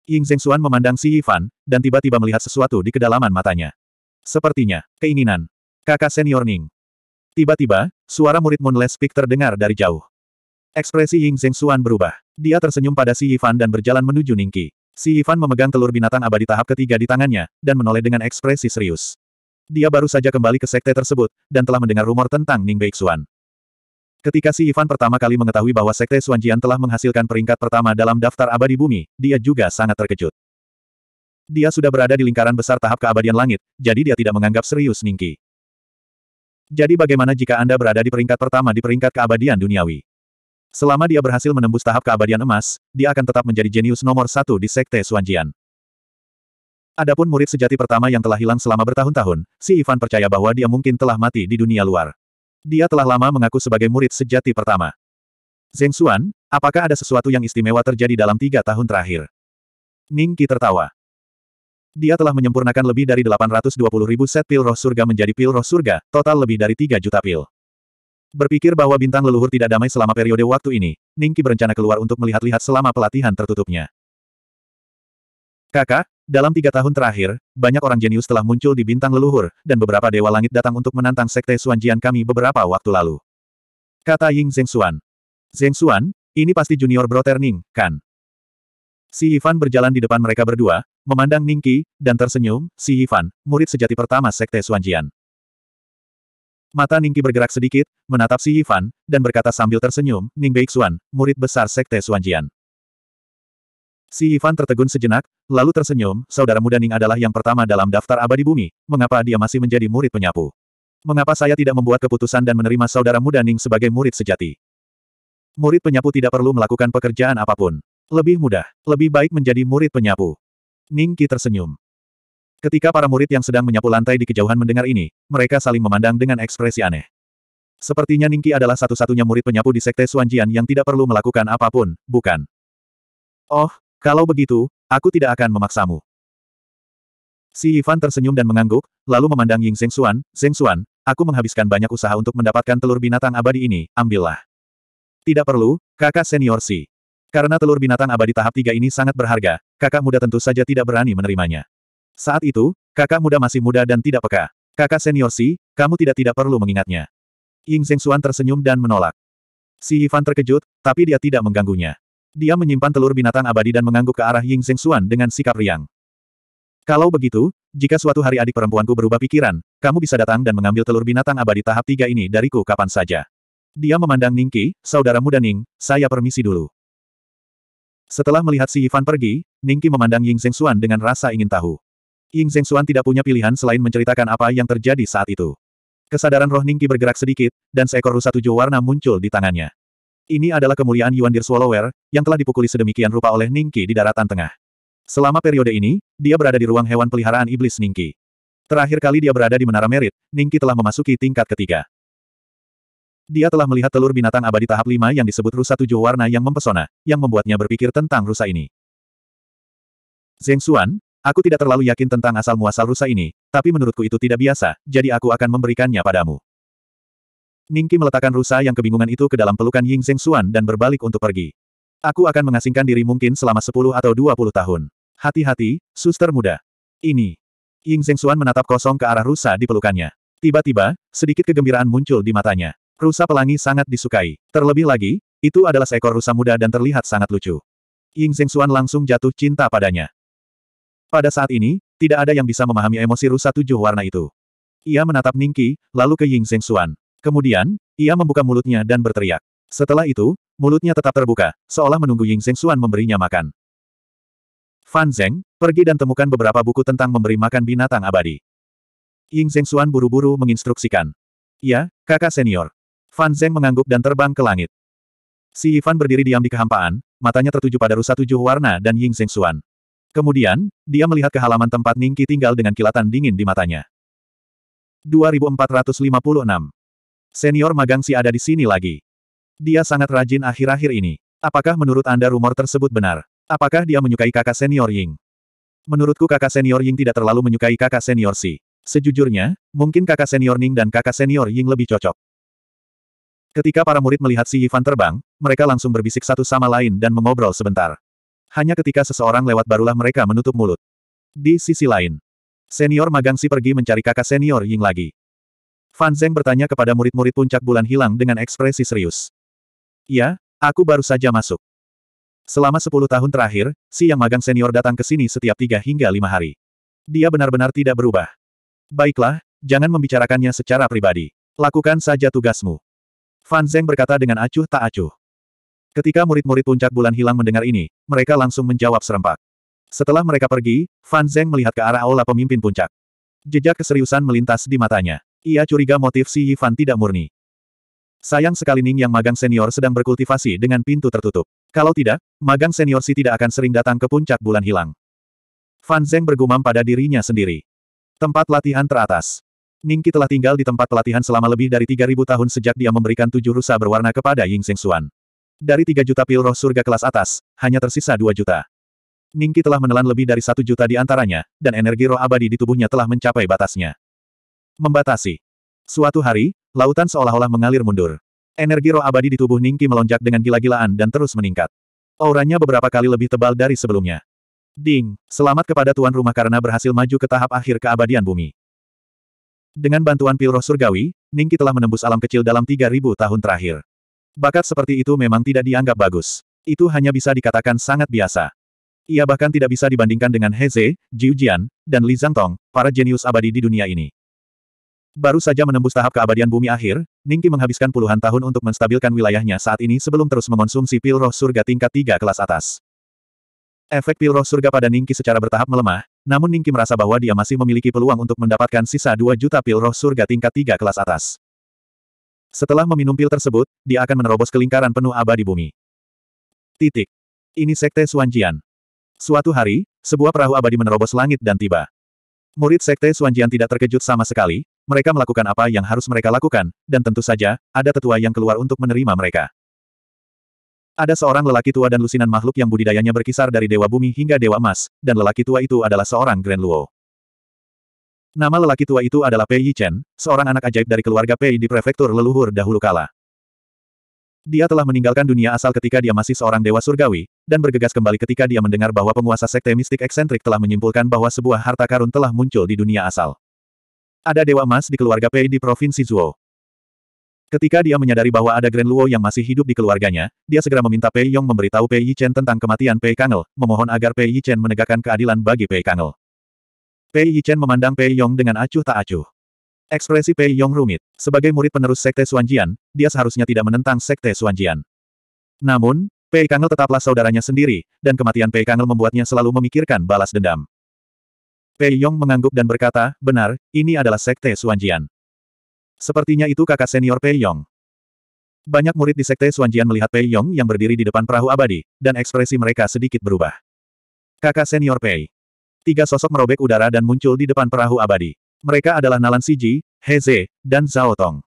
Ying Xuan memandang si Yifan, dan tiba-tiba melihat sesuatu di kedalaman matanya. Sepertinya, keinginan. Kakak senior Ning. Tiba-tiba, suara murid Moonless Peak terdengar dari jauh. Ekspresi Ying Xuan berubah. Dia tersenyum pada si Yifan dan berjalan menuju Ningki. Si Yifan memegang telur binatang abadi tahap ketiga di tangannya, dan menoleh dengan ekspresi serius dia baru saja kembali ke sekte tersebut, dan telah mendengar rumor tentang Ning Beixuan. Ketika si Ivan pertama kali mengetahui bahwa sekte Suanjian telah menghasilkan peringkat pertama dalam daftar abadi bumi, dia juga sangat terkejut. Dia sudah berada di lingkaran besar tahap keabadian langit, jadi dia tidak menganggap serius Ningki. Jadi bagaimana jika Anda berada di peringkat pertama di peringkat keabadian duniawi? Selama dia berhasil menembus tahap keabadian emas, dia akan tetap menjadi jenius nomor satu di sekte Suanjian. Adapun murid sejati pertama yang telah hilang selama bertahun-tahun, si Ivan percaya bahwa dia mungkin telah mati di dunia luar. Dia telah lama mengaku sebagai murid sejati pertama. Zeng Xuan, apakah ada sesuatu yang istimewa terjadi dalam tiga tahun terakhir? Ning Qi tertawa. Dia telah menyempurnakan lebih dari 820 ribu set pil roh surga menjadi pil roh surga, total lebih dari 3 juta pil. Berpikir bahwa bintang leluhur tidak damai selama periode waktu ini, Ningki berencana keluar untuk melihat-lihat selama pelatihan tertutupnya. Kakak, dalam tiga tahun terakhir, banyak orang jenius telah muncul di bintang leluhur, dan beberapa dewa langit datang untuk menantang sekte Suanjian kami beberapa waktu lalu. Kata Ying Zeng Xuan, ini pasti junior broter Ning, kan? Si Ivan berjalan di depan mereka berdua, memandang Ningki, dan tersenyum, si Ivan, murid sejati pertama sekte Suanjian. Mata Ningki bergerak sedikit, menatap si Ivan, dan berkata sambil tersenyum, Ning Beixuan, murid besar sekte Suanjian. Si Ivan tertegun sejenak, lalu tersenyum, saudara muda Ning adalah yang pertama dalam daftar abadi bumi, mengapa dia masih menjadi murid penyapu? Mengapa saya tidak membuat keputusan dan menerima saudara muda Ning sebagai murid sejati? Murid penyapu tidak perlu melakukan pekerjaan apapun. Lebih mudah, lebih baik menjadi murid penyapu. Ning Qi tersenyum. Ketika para murid yang sedang menyapu lantai di kejauhan mendengar ini, mereka saling memandang dengan ekspresi aneh. Sepertinya Ningki adalah satu-satunya murid penyapu di Sekte Suanjian yang tidak perlu melakukan apapun, bukan? Oh, kalau begitu, aku tidak akan memaksamu. Si Ivan tersenyum dan mengangguk, lalu memandang Ying Zeng Xuan, Zeng Xuan, aku menghabiskan banyak usaha untuk mendapatkan telur binatang abadi ini, ambillah. Tidak perlu, kakak senior si. Karena telur binatang abadi tahap tiga ini sangat berharga, kakak muda tentu saja tidak berani menerimanya. Saat itu, kakak muda masih muda dan tidak peka. Kakak senior si, kamu tidak tidak perlu mengingatnya. Ying Zeng Xuan tersenyum dan menolak. Si Ivan terkejut, tapi dia tidak mengganggunya. Dia menyimpan telur binatang abadi dan mengangguk ke arah Ying Xuan dengan sikap riang. Kalau begitu, jika suatu hari adik perempuanku berubah pikiran, kamu bisa datang dan mengambil telur binatang abadi tahap tiga ini dariku kapan saja. Dia memandang Ningqi, saudara muda Ning, saya permisi dulu. Setelah melihat si Ivan pergi, Ningqi memandang Ying Xuan dengan rasa ingin tahu. Ying Xuan tidak punya pilihan selain menceritakan apa yang terjadi saat itu. Kesadaran roh Ningqi bergerak sedikit, dan seekor rusa tujuh warna muncul di tangannya. Ini adalah kemuliaan Yuan Dir Swallower, yang telah dipukuli sedemikian rupa oleh Ningki di daratan tengah. Selama periode ini, dia berada di ruang hewan peliharaan iblis Ningki. Terakhir kali dia berada di Menara Merit, Ningki telah memasuki tingkat ketiga. Dia telah melihat telur binatang abadi tahap lima yang disebut rusa tujuh warna yang mempesona, yang membuatnya berpikir tentang rusa ini. Zeng Xuan, aku tidak terlalu yakin tentang asal-muasal rusa ini, tapi menurutku itu tidak biasa, jadi aku akan memberikannya padamu. Ningki meletakkan rusa yang kebingungan itu ke dalam pelukan Ying Zheng Xuan dan berbalik untuk pergi. Aku akan mengasingkan diri mungkin selama 10 atau 20 tahun. Hati-hati, suster muda. Ini. Ying Zheng Xuan menatap kosong ke arah rusa di pelukannya. Tiba-tiba, sedikit kegembiraan muncul di matanya. Rusa pelangi sangat disukai. Terlebih lagi, itu adalah seekor rusa muda dan terlihat sangat lucu. Ying Zheng Xuan langsung jatuh cinta padanya. Pada saat ini, tidak ada yang bisa memahami emosi rusa tujuh warna itu. Ia menatap Ningki, lalu ke Ying Zheng Xuan. Kemudian, ia membuka mulutnya dan berteriak. Setelah itu, mulutnya tetap terbuka, seolah menunggu Ying Zheng Xuan memberinya makan. Fan Zheng, pergi dan temukan beberapa buku tentang memberi makan binatang abadi. Ying Zheng Xuan buru-buru menginstruksikan. Ya, kakak senior. Fan Zheng mengangguk dan terbang ke langit. Si Ivan berdiri diam di kehampaan, matanya tertuju pada rusa tujuh warna dan Ying Zheng Xuan. Kemudian, dia melihat ke halaman tempat Ningki tinggal dengan kilatan dingin di matanya. 2456 Senior magang si ada di sini lagi. Dia sangat rajin akhir-akhir ini. Apakah menurut Anda rumor tersebut benar? Apakah dia menyukai kakak senior Ying? Menurutku kakak senior Ying tidak terlalu menyukai kakak senior Si. Sejujurnya, mungkin kakak senior Ning dan kakak senior Ying lebih cocok. Ketika para murid melihat si Yifan terbang, mereka langsung berbisik satu sama lain dan mengobrol sebentar. Hanya ketika seseorang lewat barulah mereka menutup mulut. Di sisi lain, senior magang si pergi mencari kakak senior Ying lagi. Fan Zeng bertanya kepada murid-murid puncak bulan hilang dengan ekspresi serius. Ya, aku baru saja masuk. Selama sepuluh tahun terakhir, si yang magang senior datang ke sini setiap tiga hingga lima hari. Dia benar-benar tidak berubah. Baiklah, jangan membicarakannya secara pribadi. Lakukan saja tugasmu. Fan Zeng berkata dengan acuh tak acuh. Ketika murid-murid puncak bulan hilang mendengar ini, mereka langsung menjawab serempak. Setelah mereka pergi, Fan Zeng melihat ke arah aula pemimpin puncak. Jejak keseriusan melintas di matanya. Ia curiga motif si Yifan tidak murni. Sayang sekali Ning yang magang senior sedang berkultivasi dengan pintu tertutup. Kalau tidak, magang senior si tidak akan sering datang ke puncak bulan hilang. Fan Zeng bergumam pada dirinya sendiri. Tempat latihan teratas. Ningki telah tinggal di tempat pelatihan selama lebih dari 3.000 tahun sejak dia memberikan tujuh rusa berwarna kepada Ying Seng Xuan. Dari 3 juta pil roh surga kelas atas, hanya tersisa 2 juta. Ningki telah menelan lebih dari satu juta di antaranya, dan energi roh abadi di tubuhnya telah mencapai batasnya. Membatasi. Suatu hari, lautan seolah-olah mengalir mundur. Energi roh abadi di tubuh Ningki melonjak dengan gila-gilaan dan terus meningkat. Auranya beberapa kali lebih tebal dari sebelumnya. Ding, selamat kepada tuan rumah karena berhasil maju ke tahap akhir keabadian bumi. Dengan bantuan pil roh surgawi, Ningki telah menembus alam kecil dalam 3000 tahun terakhir. Bakat seperti itu memang tidak dianggap bagus. Itu hanya bisa dikatakan sangat biasa. Ia bahkan tidak bisa dibandingkan dengan Heze, Jiujian dan Li Zhangtong, para jenius abadi di dunia ini. Baru saja menembus tahap keabadian bumi akhir, Ningki menghabiskan puluhan tahun untuk menstabilkan wilayahnya saat ini sebelum terus mengonsumsi pil roh surga tingkat 3 kelas atas. Efek pil roh surga pada Ningki secara bertahap melemah, namun Ningki merasa bahwa dia masih memiliki peluang untuk mendapatkan sisa 2 juta pil roh surga tingkat 3 kelas atas. Setelah meminum pil tersebut, dia akan menerobos ke penuh abadi bumi. Titik. Ini Sekte Suanjian. Suatu hari, sebuah perahu abadi menerobos langit dan tiba. Murid Sekte Suanjian tidak terkejut sama sekali, mereka melakukan apa yang harus mereka lakukan, dan tentu saja, ada tetua yang keluar untuk menerima mereka. Ada seorang lelaki tua dan lusinan makhluk yang budidayanya berkisar dari Dewa Bumi hingga Dewa Emas, dan lelaki tua itu adalah seorang Grand Luo. Nama lelaki tua itu adalah Pei Yichen, seorang anak ajaib dari keluarga Pei di prefektur leluhur dahulu kala. Dia telah meninggalkan dunia asal ketika dia masih seorang dewa surgawi, dan bergegas kembali ketika dia mendengar bahwa penguasa sekte mistik eksentrik telah menyimpulkan bahwa sebuah harta karun telah muncul di dunia asal. Ada dewa emas di keluarga Pei di provinsi Zuo. Ketika dia menyadari bahwa ada Grand Luo yang masih hidup di keluarganya, dia segera meminta Pei Yong memberitahu Pei Yichen tentang kematian Pei Kangel, memohon agar Pei Yichen menegakkan keadilan bagi Pei Kangel. Pei Yichen memandang Pei Yong dengan acuh tak acuh. Ekspresi Pei Yong rumit. Sebagai murid penerus Sekte Suanjian, dia seharusnya tidak menentang Sekte Suanjian. Namun, Pei Kangel tetaplah saudaranya sendiri, dan kematian Pei Kangel membuatnya selalu memikirkan balas dendam. Pei Yong mengangguk dan berkata, benar, ini adalah Sekte Suanjian. Sepertinya itu kakak senior Pei Yong. Banyak murid di Sekte Suanjian melihat Pei Yong yang berdiri di depan perahu abadi, dan ekspresi mereka sedikit berubah. Kakak senior Pei. Tiga sosok merobek udara dan muncul di depan perahu abadi. Mereka adalah Nalan Siji, Heze, dan Zhao Tong.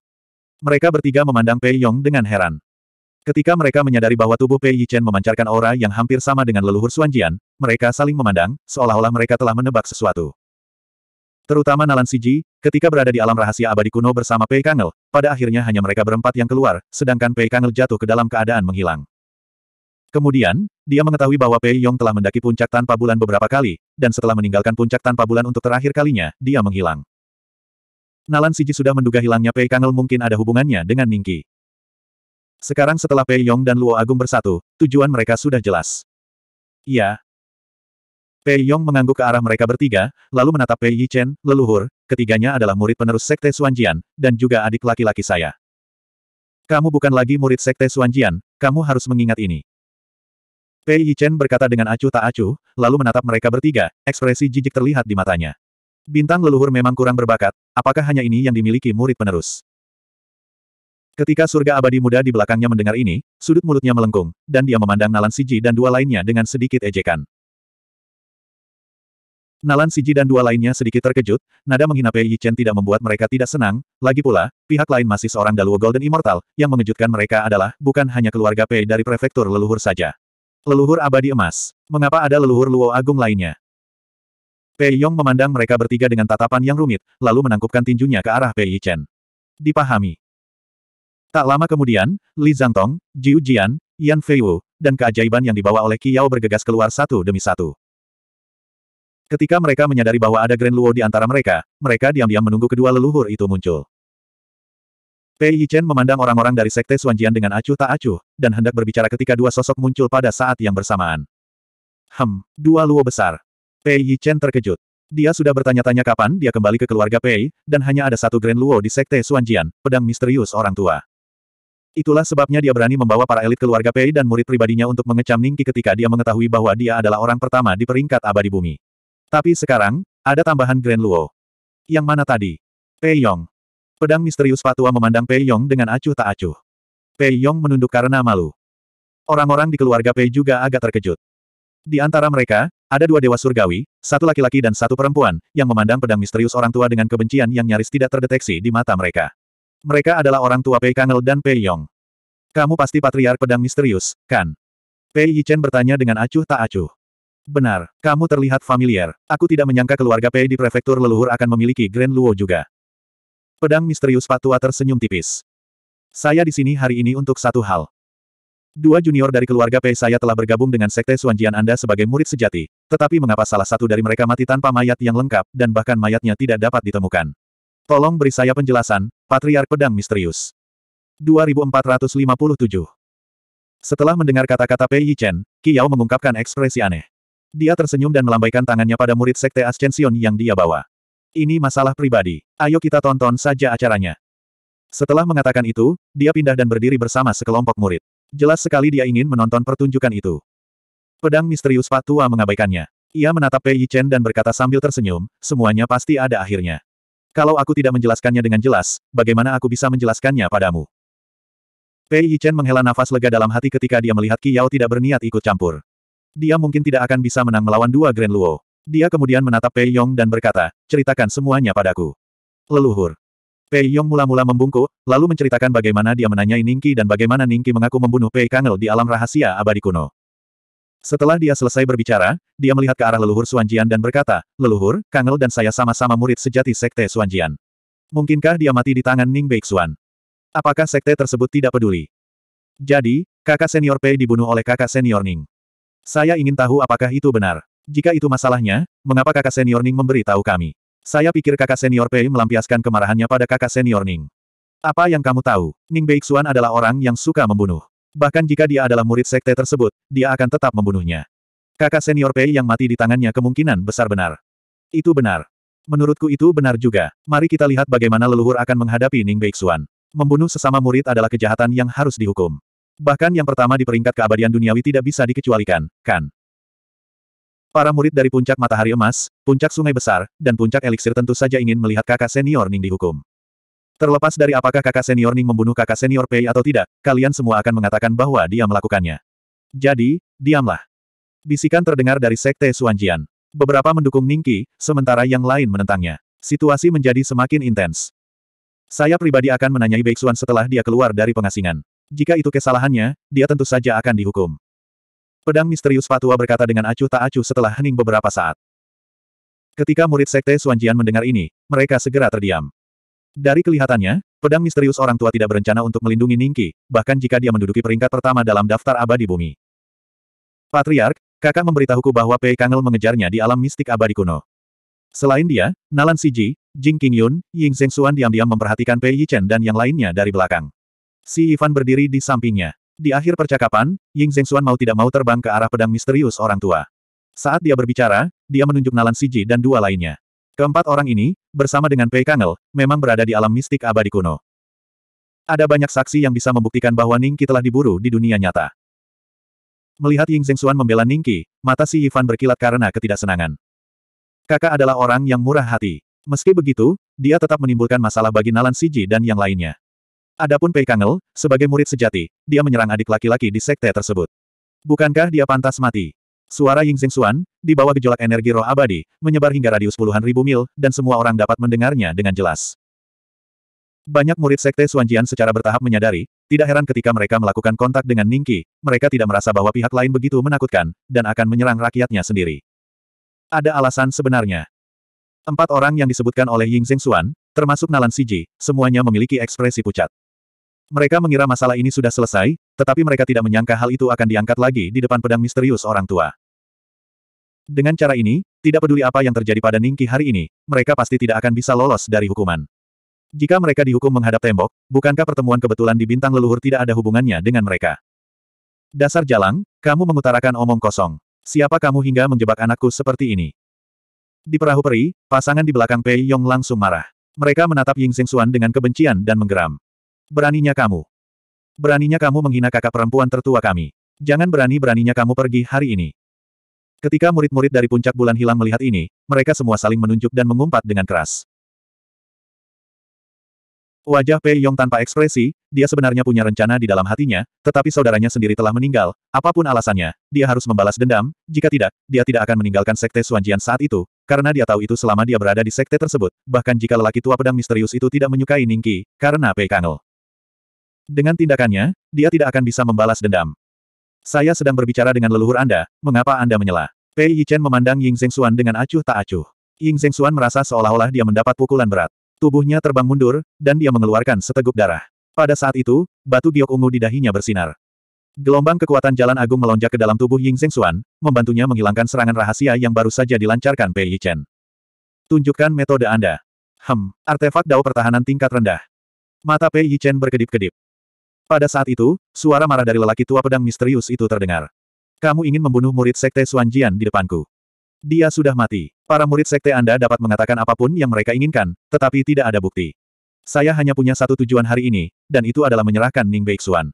Mereka bertiga memandang Pei Yong dengan heran. Ketika mereka menyadari bahwa tubuh Pei Yichen memancarkan aura yang hampir sama dengan leluhur Suanjian, mereka saling memandang, seolah-olah mereka telah menebak sesuatu. Terutama Nalan Siji, ketika berada di alam rahasia abadi kuno bersama Pei Kangel, pada akhirnya hanya mereka berempat yang keluar, sedangkan Pei Kangel jatuh ke dalam keadaan menghilang. Kemudian, dia mengetahui bahwa Pei Yong telah mendaki puncak tanpa bulan beberapa kali, dan setelah meninggalkan puncak tanpa bulan untuk terakhir kalinya, dia menghilang. Nalan Siji sudah menduga hilangnya Pei Kangel mungkin ada hubungannya dengan Ningki. Sekarang setelah Pei Yong dan Luo Agung bersatu, tujuan mereka sudah jelas. Iya. Pei Yong mengangguk ke arah mereka bertiga, lalu menatap Pei Yichen, leluhur, ketiganya adalah murid penerus Sekte Suanjian, dan juga adik laki-laki saya. Kamu bukan lagi murid Sekte Suanjian, kamu harus mengingat ini. Pei Yichen berkata dengan acuh tak acuh, lalu menatap mereka bertiga, ekspresi jijik terlihat di matanya. Bintang leluhur memang kurang berbakat, Apakah hanya ini yang dimiliki murid penerus? Ketika surga abadi muda di belakangnya mendengar ini, sudut mulutnya melengkung, dan dia memandang Nalan Siji dan dua lainnya dengan sedikit ejekan. Nalan Siji dan dua lainnya sedikit terkejut, nada menghina Pei Yichen tidak membuat mereka tidak senang, lagi pula, pihak lain masih seorang Daluo Golden Immortal, yang mengejutkan mereka adalah bukan hanya keluarga Pei dari prefektur leluhur saja. Leluhur abadi emas. Mengapa ada leluhur Luo Agung lainnya? Pei Yong memandang mereka bertiga dengan tatapan yang rumit, lalu menangkupkan tinjunya ke arah Pei Chen. Dipahami. Tak lama kemudian, Li Zhangtong, Jiu Jian, Yan Feiwu, dan keajaiban yang dibawa oleh Qiao bergegas keluar satu demi satu. Ketika mereka menyadari bahwa ada Grand Luo di antara mereka, mereka diam-diam menunggu kedua leluhur itu muncul. Pei Yichen memandang orang-orang dari Sekte Suanjian dengan acuh tak acuh, dan hendak berbicara ketika dua sosok muncul pada saat yang bersamaan. Hem, dua Luo besar. Pei Yi Chen terkejut. Dia sudah bertanya-tanya kapan dia kembali ke keluarga Pei, dan hanya ada satu Grand Luo di Sekte Suanjian, pedang misterius orang tua. Itulah sebabnya dia berani membawa para elit keluarga Pei dan murid pribadinya untuk mengecam Ningki ketika dia mengetahui bahwa dia adalah orang pertama di peringkat abadi bumi. Tapi sekarang, ada tambahan Grand Luo. Yang mana tadi? Pei Yong. Pedang misterius Fatua memandang Pei Yong dengan acuh tak acuh. Pei Yong menunduk karena malu. Orang-orang di keluarga Pei juga agak terkejut. Di antara mereka, ada dua dewa surgawi, satu laki-laki dan satu perempuan, yang memandang pedang misterius orang tua dengan kebencian yang nyaris tidak terdeteksi di mata mereka. Mereka adalah orang tua Pei Kangel dan Pei Yong. Kamu pasti patriark pedang misterius, kan? Pei Yichen bertanya dengan acuh tak acuh. Benar, kamu terlihat familiar. Aku tidak menyangka keluarga Pei di prefektur leluhur akan memiliki Grand Luo juga. Pedang misterius patua tersenyum tipis. Saya di sini hari ini untuk satu hal. Dua junior dari keluarga Pei saya telah bergabung dengan Sekte Suanjian Anda sebagai murid sejati, tetapi mengapa salah satu dari mereka mati tanpa mayat yang lengkap dan bahkan mayatnya tidak dapat ditemukan? Tolong beri saya penjelasan, Patriark Pedang Misterius. 2457 Setelah mendengar kata-kata Pei Yichen, Qi mengungkapkan ekspresi aneh. Dia tersenyum dan melambaikan tangannya pada murid Sekte Ascension yang dia bawa. Ini masalah pribadi. Ayo kita tonton saja acaranya. Setelah mengatakan itu, dia pindah dan berdiri bersama sekelompok murid. Jelas sekali dia ingin menonton pertunjukan itu. Pedang misterius Patua mengabaikannya. Ia menatap Pei Yichen dan berkata sambil tersenyum, semuanya pasti ada akhirnya. Kalau aku tidak menjelaskannya dengan jelas, bagaimana aku bisa menjelaskannya padamu? Pei Yichen menghela nafas lega dalam hati ketika dia melihat Qiao tidak berniat ikut campur. Dia mungkin tidak akan bisa menang melawan dua Grand Luo. Dia kemudian menatap Pei Yong dan berkata, ceritakan semuanya padaku. Leluhur. Pei Yong mula-mula membungkuk, lalu menceritakan bagaimana dia menanyai Ningki dan bagaimana Ningki mengaku membunuh Pei Kangel di alam rahasia abadi kuno. Setelah dia selesai berbicara, dia melihat ke arah leluhur Suanjian dan berkata, Leluhur, Kangel dan saya sama-sama murid sejati Sekte Suanjian. Mungkinkah dia mati di tangan Ning Beixuan? Apakah Sekte tersebut tidak peduli? Jadi, kakak senior Pei dibunuh oleh kakak senior Ning. Saya ingin tahu apakah itu benar. Jika itu masalahnya, mengapa kakak senior Ning memberi tahu kami? Saya pikir kakak senior Pei melampiaskan kemarahannya pada kakak senior Ning. Apa yang kamu tahu? Ning Beixuan adalah orang yang suka membunuh. Bahkan jika dia adalah murid sekte tersebut, dia akan tetap membunuhnya. Kakak senior Pei yang mati di tangannya kemungkinan besar benar. Itu benar. Menurutku itu benar juga. Mari kita lihat bagaimana leluhur akan menghadapi Ning Beixuan. Membunuh sesama murid adalah kejahatan yang harus dihukum. Bahkan yang pertama di peringkat keabadian duniawi tidak bisa dikecualikan, kan? Para murid dari puncak matahari emas, puncak sungai besar, dan puncak eliksir tentu saja ingin melihat kakak senior Ning dihukum. Terlepas dari apakah kakak senior Ning membunuh kakak senior Pei atau tidak, kalian semua akan mengatakan bahwa dia melakukannya. Jadi, diamlah. Bisikan terdengar dari Sekte Suanjian. Beberapa mendukung Ningki, sementara yang lain menentangnya. Situasi menjadi semakin intens. Saya pribadi akan menanyai Beixuan setelah dia keluar dari pengasingan. Jika itu kesalahannya, dia tentu saja akan dihukum. Pedang misterius Fatua berkata dengan acuh tak acuh setelah hening beberapa saat. Ketika murid Sekte Suanjian mendengar ini, mereka segera terdiam. Dari kelihatannya, pedang misterius orang tua tidak berencana untuk melindungi Ningki, bahkan jika dia menduduki peringkat pertama dalam daftar abadi bumi. Patriark, kakak memberitahuku bahwa Pei Kangel mengejarnya di alam mistik abadi kuno. Selain dia, Nalan Siji, Jing Yun, Ying Suan diam-diam memperhatikan Pei Yichen dan yang lainnya dari belakang. Si Ivan berdiri di sampingnya. Di akhir percakapan, Ying Zhengxuan mau tidak mau terbang ke arah pedang misterius orang tua. Saat dia berbicara, dia menunjuk Nalan Siji dan dua lainnya. Keempat orang ini, bersama dengan Pei Kangel, memang berada di alam mistik abadi kuno. Ada banyak saksi yang bisa membuktikan bahwa Ningqi telah diburu di dunia nyata. Melihat Ying Zhengxuan membela Ningqi, mata si Yifan berkilat karena ketidaksenangan. Kakak adalah orang yang murah hati. Meski begitu, dia tetap menimbulkan masalah bagi Nalan Siji dan yang lainnya. Adapun Pei Kangel, sebagai murid sejati, dia menyerang adik laki-laki di sekte tersebut. Bukankah dia pantas mati? Suara Ying Xing Xuan, di bawah gejolak energi roh abadi, menyebar hingga radius puluhan ribu mil, dan semua orang dapat mendengarnya dengan jelas. Banyak murid sekte Jian secara bertahap menyadari, tidak heran ketika mereka melakukan kontak dengan Ningqi, mereka tidak merasa bahwa pihak lain begitu menakutkan, dan akan menyerang rakyatnya sendiri. Ada alasan sebenarnya. Empat orang yang disebutkan oleh Ying Xing Xuan, termasuk Nalan Siji, semuanya memiliki ekspresi pucat. Mereka mengira masalah ini sudah selesai, tetapi mereka tidak menyangka hal itu akan diangkat lagi di depan pedang misterius orang tua. Dengan cara ini, tidak peduli apa yang terjadi pada Ningki hari ini, mereka pasti tidak akan bisa lolos dari hukuman. Jika mereka dihukum menghadap tembok, bukankah pertemuan kebetulan di bintang leluhur tidak ada hubungannya dengan mereka? Dasar jalang, kamu mengutarakan omong kosong. Siapa kamu hingga menjebak anakku seperti ini? Di perahu peri, pasangan di belakang Pei Yong langsung marah. Mereka menatap Ying Xing Xuan dengan kebencian dan menggeram. Beraninya kamu. Beraninya kamu menghina kakak perempuan tertua kami. Jangan berani-beraninya kamu pergi hari ini. Ketika murid-murid dari puncak bulan hilang melihat ini, mereka semua saling menunjuk dan mengumpat dengan keras. Wajah Pei Yong tanpa ekspresi, dia sebenarnya punya rencana di dalam hatinya, tetapi saudaranya sendiri telah meninggal, apapun alasannya, dia harus membalas dendam, jika tidak, dia tidak akan meninggalkan sekte Suanjian saat itu, karena dia tahu itu selama dia berada di sekte tersebut, bahkan jika lelaki tua pedang misterius itu tidak menyukai Ningki, karena Pei Kangel. Dengan tindakannya, dia tidak akan bisa membalas dendam. Saya sedang berbicara dengan leluhur Anda, mengapa Anda menyela? Pei Yichen memandang Ying Xuan dengan acuh tak acuh. Ying Xuan merasa seolah-olah dia mendapat pukulan berat. Tubuhnya terbang mundur, dan dia mengeluarkan seteguk darah. Pada saat itu, batu giok ungu di dahinya bersinar. Gelombang kekuatan jalan agung melonjak ke dalam tubuh Ying Xuan, membantunya menghilangkan serangan rahasia yang baru saja dilancarkan Pei Yichen. Tunjukkan metode Anda. Hem, artefak dao pertahanan tingkat rendah. Mata Pei Yichen berkedip-kedip. Pada saat itu, suara marah dari lelaki tua pedang misterius itu terdengar. Kamu ingin membunuh murid sekte Suanjian di depanku. Dia sudah mati. Para murid sekte Anda dapat mengatakan apapun yang mereka inginkan, tetapi tidak ada bukti. Saya hanya punya satu tujuan hari ini, dan itu adalah menyerahkan Ning Beixuan.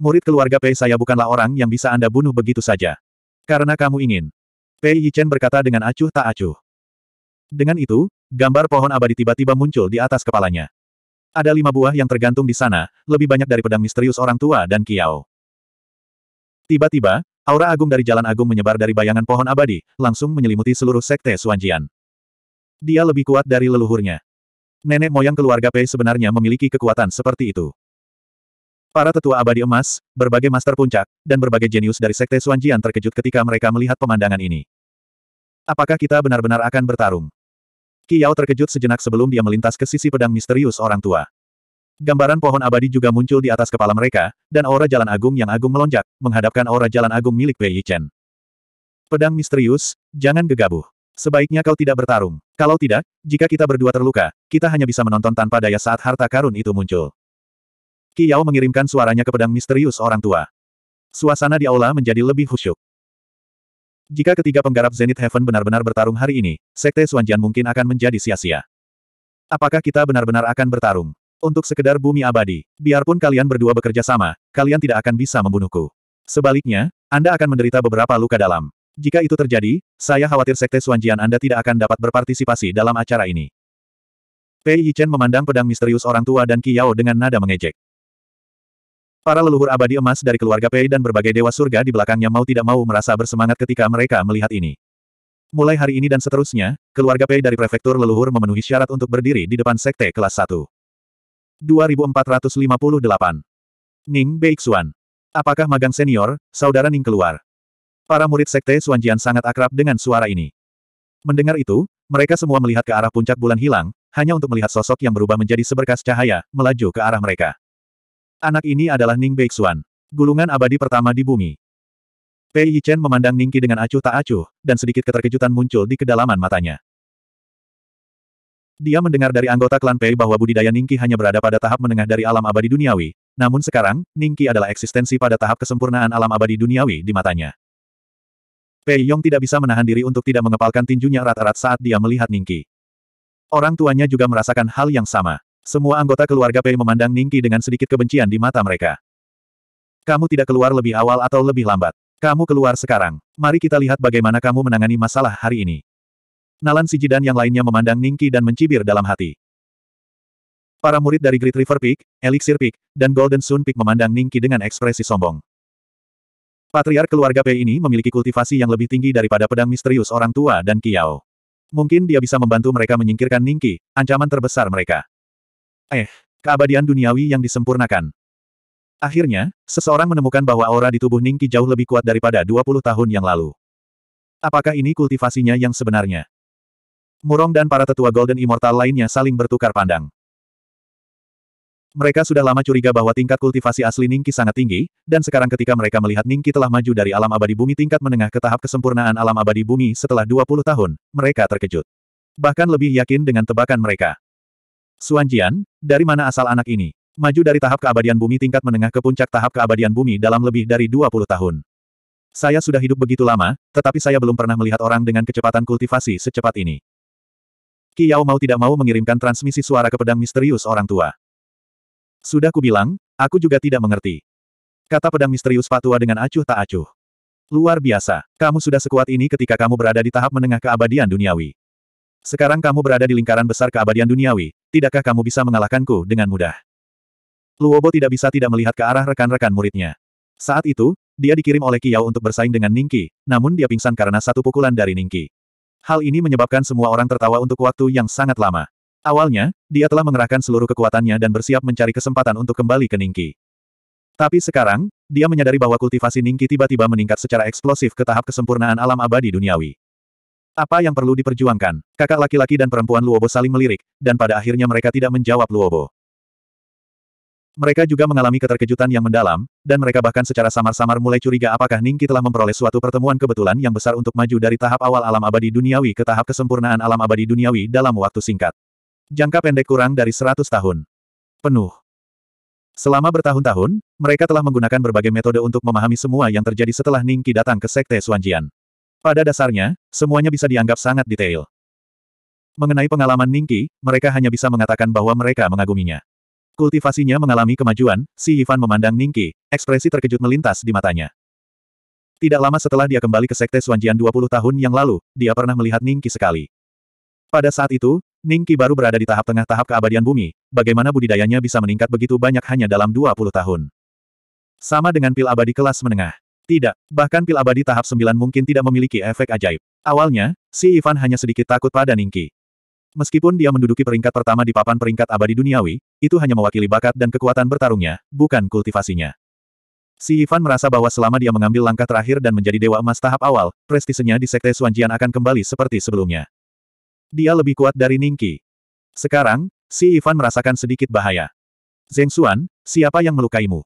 Murid keluarga Pei saya bukanlah orang yang bisa Anda bunuh begitu saja. Karena kamu ingin. Pei Yichen berkata dengan acuh tak acuh. Dengan itu, gambar pohon abadi tiba-tiba muncul di atas kepalanya. Ada lima buah yang tergantung di sana, lebih banyak dari pedang misterius orang tua dan Kiao. Tiba-tiba, aura agung dari Jalan Agung menyebar dari bayangan pohon abadi, langsung menyelimuti seluruh sekte Suanjian. Dia lebih kuat dari leluhurnya. Nenek moyang keluarga Pei sebenarnya memiliki kekuatan seperti itu. Para tetua abadi emas, berbagai master puncak, dan berbagai jenius dari sekte Suanjian terkejut ketika mereka melihat pemandangan ini. Apakah kita benar-benar akan bertarung? Yao terkejut sejenak sebelum dia melintas ke sisi pedang misterius orang tua. Gambaran pohon abadi juga muncul di atas kepala mereka, dan aura jalan agung yang agung melonjak, menghadapkan aura jalan agung milik Pei Yichen. Pedang misterius, jangan gegabah. Sebaiknya kau tidak bertarung. Kalau tidak, jika kita berdua terluka, kita hanya bisa menonton tanpa daya saat harta karun itu muncul. Qi Yao mengirimkan suaranya ke pedang misterius orang tua. Suasana di aula menjadi lebih khusyuk. Jika ketiga penggarap Zenith Heaven benar-benar bertarung hari ini, Sekte Suanjian mungkin akan menjadi sia-sia. Apakah kita benar-benar akan bertarung? Untuk sekedar bumi abadi, biarpun kalian berdua bekerja sama, kalian tidak akan bisa membunuhku. Sebaliknya, Anda akan menderita beberapa luka dalam. Jika itu terjadi, saya khawatir Sekte Suanjian Anda tidak akan dapat berpartisipasi dalam acara ini. Pei Yichen memandang pedang misterius orang tua dan Qiyao dengan nada mengejek. Para leluhur abadi emas dari keluarga Pei dan berbagai dewa surga di belakangnya mau tidak mau merasa bersemangat ketika mereka melihat ini. Mulai hari ini dan seterusnya, keluarga Pei dari prefektur leluhur memenuhi syarat untuk berdiri di depan sekte kelas 1. 2458. Ning Beixuan. Apakah magang senior, saudara Ning keluar? Para murid sekte Suanjian sangat akrab dengan suara ini. Mendengar itu, mereka semua melihat ke arah puncak bulan hilang, hanya untuk melihat sosok yang berubah menjadi seberkas cahaya, melaju ke arah mereka. Anak ini adalah Ning Beixuan. Gulungan abadi pertama di bumi. Pei Yichen memandang Ningki dengan acuh tak acuh, dan sedikit keterkejutan muncul di kedalaman matanya. Dia mendengar dari anggota klan Pei bahwa budidaya Ningki hanya berada pada tahap menengah dari alam abadi duniawi, namun sekarang, Ningki adalah eksistensi pada tahap kesempurnaan alam abadi duniawi di matanya. Pei Yong tidak bisa menahan diri untuk tidak mengepalkan tinjunya erat-erat saat dia melihat Ningki. Orang tuanya juga merasakan hal yang sama. Semua anggota keluarga Pei memandang Ningki dengan sedikit kebencian di mata mereka. Kamu tidak keluar lebih awal atau lebih lambat. Kamu keluar sekarang. Mari kita lihat bagaimana kamu menangani masalah hari ini. Nalan Siji dan yang lainnya memandang Ningki dan mencibir dalam hati. Para murid dari Great River Peak, Elixir Peak, dan Golden Sun Peak memandang Ningki dengan ekspresi sombong. Patriark keluarga Pei ini memiliki kultivasi yang lebih tinggi daripada pedang misterius orang tua dan Kiao. Mungkin dia bisa membantu mereka menyingkirkan Ningki, ancaman terbesar mereka. Eh, keabadian duniawi yang disempurnakan. Akhirnya, seseorang menemukan bahwa aura di tubuh Ningki jauh lebih kuat daripada 20 tahun yang lalu. Apakah ini kultivasinya yang sebenarnya? Murong dan para tetua Golden Immortal lainnya saling bertukar pandang. Mereka sudah lama curiga bahwa tingkat kultivasi asli Ningki sangat tinggi, dan sekarang ketika mereka melihat Ningki telah maju dari alam abadi bumi tingkat menengah ke tahap kesempurnaan alam abadi bumi setelah 20 tahun, mereka terkejut. Bahkan lebih yakin dengan tebakan mereka. Suanjian, dari mana asal anak ini? Maju dari tahap keabadian bumi tingkat menengah ke puncak tahap keabadian bumi dalam lebih dari 20 tahun. Saya sudah hidup begitu lama, tetapi saya belum pernah melihat orang dengan kecepatan kultivasi secepat ini. Qi Yao mau tidak mau mengirimkan transmisi suara ke pedang misterius orang tua. Sudah kubilang, aku juga tidak mengerti. Kata pedang misterius patua dengan acuh tak acuh. Luar biasa, kamu sudah sekuat ini ketika kamu berada di tahap menengah keabadian duniawi. Sekarang kamu berada di lingkaran besar keabadian duniawi, tidakkah kamu bisa mengalahkanku dengan mudah? Luobo tidak bisa tidak melihat ke arah rekan-rekan muridnya. Saat itu, dia dikirim oleh Kiao untuk bersaing dengan Ningki, namun dia pingsan karena satu pukulan dari Ningki. Hal ini menyebabkan semua orang tertawa untuk waktu yang sangat lama. Awalnya, dia telah mengerahkan seluruh kekuatannya dan bersiap mencari kesempatan untuk kembali ke Ningki. Tapi sekarang, dia menyadari bahwa kultivasi Ningki tiba-tiba meningkat secara eksplosif ke tahap kesempurnaan alam abadi duniawi. Apa yang perlu diperjuangkan? Kakak laki-laki dan perempuan Luobo saling melirik, dan pada akhirnya mereka tidak menjawab Luobo. Mereka juga mengalami keterkejutan yang mendalam, dan mereka bahkan secara samar-samar mulai curiga apakah Ningki telah memperoleh suatu pertemuan kebetulan yang besar untuk maju dari tahap awal alam abadi duniawi ke tahap kesempurnaan alam abadi duniawi dalam waktu singkat. Jangka pendek kurang dari 100 tahun. Penuh. Selama bertahun-tahun, mereka telah menggunakan berbagai metode untuk memahami semua yang terjadi setelah Ningki datang ke Sekte Suanjian. Pada dasarnya, semuanya bisa dianggap sangat detail. Mengenai pengalaman Ningki, mereka hanya bisa mengatakan bahwa mereka mengaguminya. Kultivasinya mengalami kemajuan, si Yifan memandang Ningki, ekspresi terkejut melintas di matanya. Tidak lama setelah dia kembali ke Sekte Suanjian 20 tahun yang lalu, dia pernah melihat Ningki sekali. Pada saat itu, Ningki baru berada di tahap tengah tahap keabadian bumi, bagaimana budidayanya bisa meningkat begitu banyak hanya dalam 20 tahun. Sama dengan pil abadi kelas menengah. Tidak, bahkan pil abadi tahap 9 mungkin tidak memiliki efek ajaib. Awalnya, si Ivan hanya sedikit takut pada Ningki. Meskipun dia menduduki peringkat pertama di papan peringkat abadi duniawi, itu hanya mewakili bakat dan kekuatan bertarungnya, bukan kultivasinya. Si Ivan merasa bahwa selama dia mengambil langkah terakhir dan menjadi dewa emas tahap awal, prestisenya di Sekte Suanjian akan kembali seperti sebelumnya. Dia lebih kuat dari Ningki. Sekarang, si Ivan merasakan sedikit bahaya. Zeng Xuan, siapa yang melukaimu?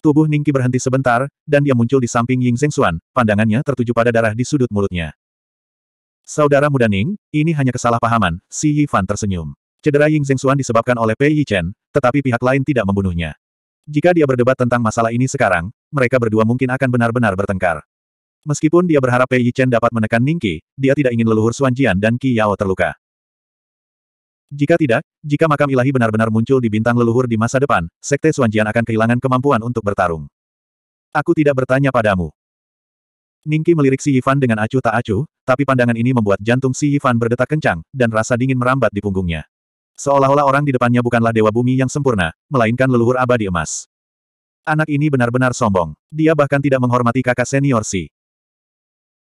Tubuh Ningki berhenti sebentar, dan dia muncul di samping Ying Xuan, pandangannya tertuju pada darah di sudut mulutnya. Saudara muda Ning, ini hanya kesalahpahaman, Si Yi Fan tersenyum. Cedera Ying Xuan disebabkan oleh Pei Yi Chen, tetapi pihak lain tidak membunuhnya. Jika dia berdebat tentang masalah ini sekarang, mereka berdua mungkin akan benar-benar bertengkar. Meskipun dia berharap Pei Yi Chen dapat menekan Ningqi, dia tidak ingin leluhur Jian dan Qi Yao terluka. Jika tidak, jika makam ilahi benar-benar muncul di bintang leluhur di masa depan, Sekte Suanjian akan kehilangan kemampuan untuk bertarung. Aku tidak bertanya padamu. Ningki melirik Si Yifan dengan acuh tak acuh, tapi pandangan ini membuat jantung Si Yifan berdetak kencang, dan rasa dingin merambat di punggungnya. Seolah-olah orang di depannya bukanlah dewa bumi yang sempurna, melainkan leluhur abadi emas. Anak ini benar-benar sombong. Dia bahkan tidak menghormati kakak senior Si.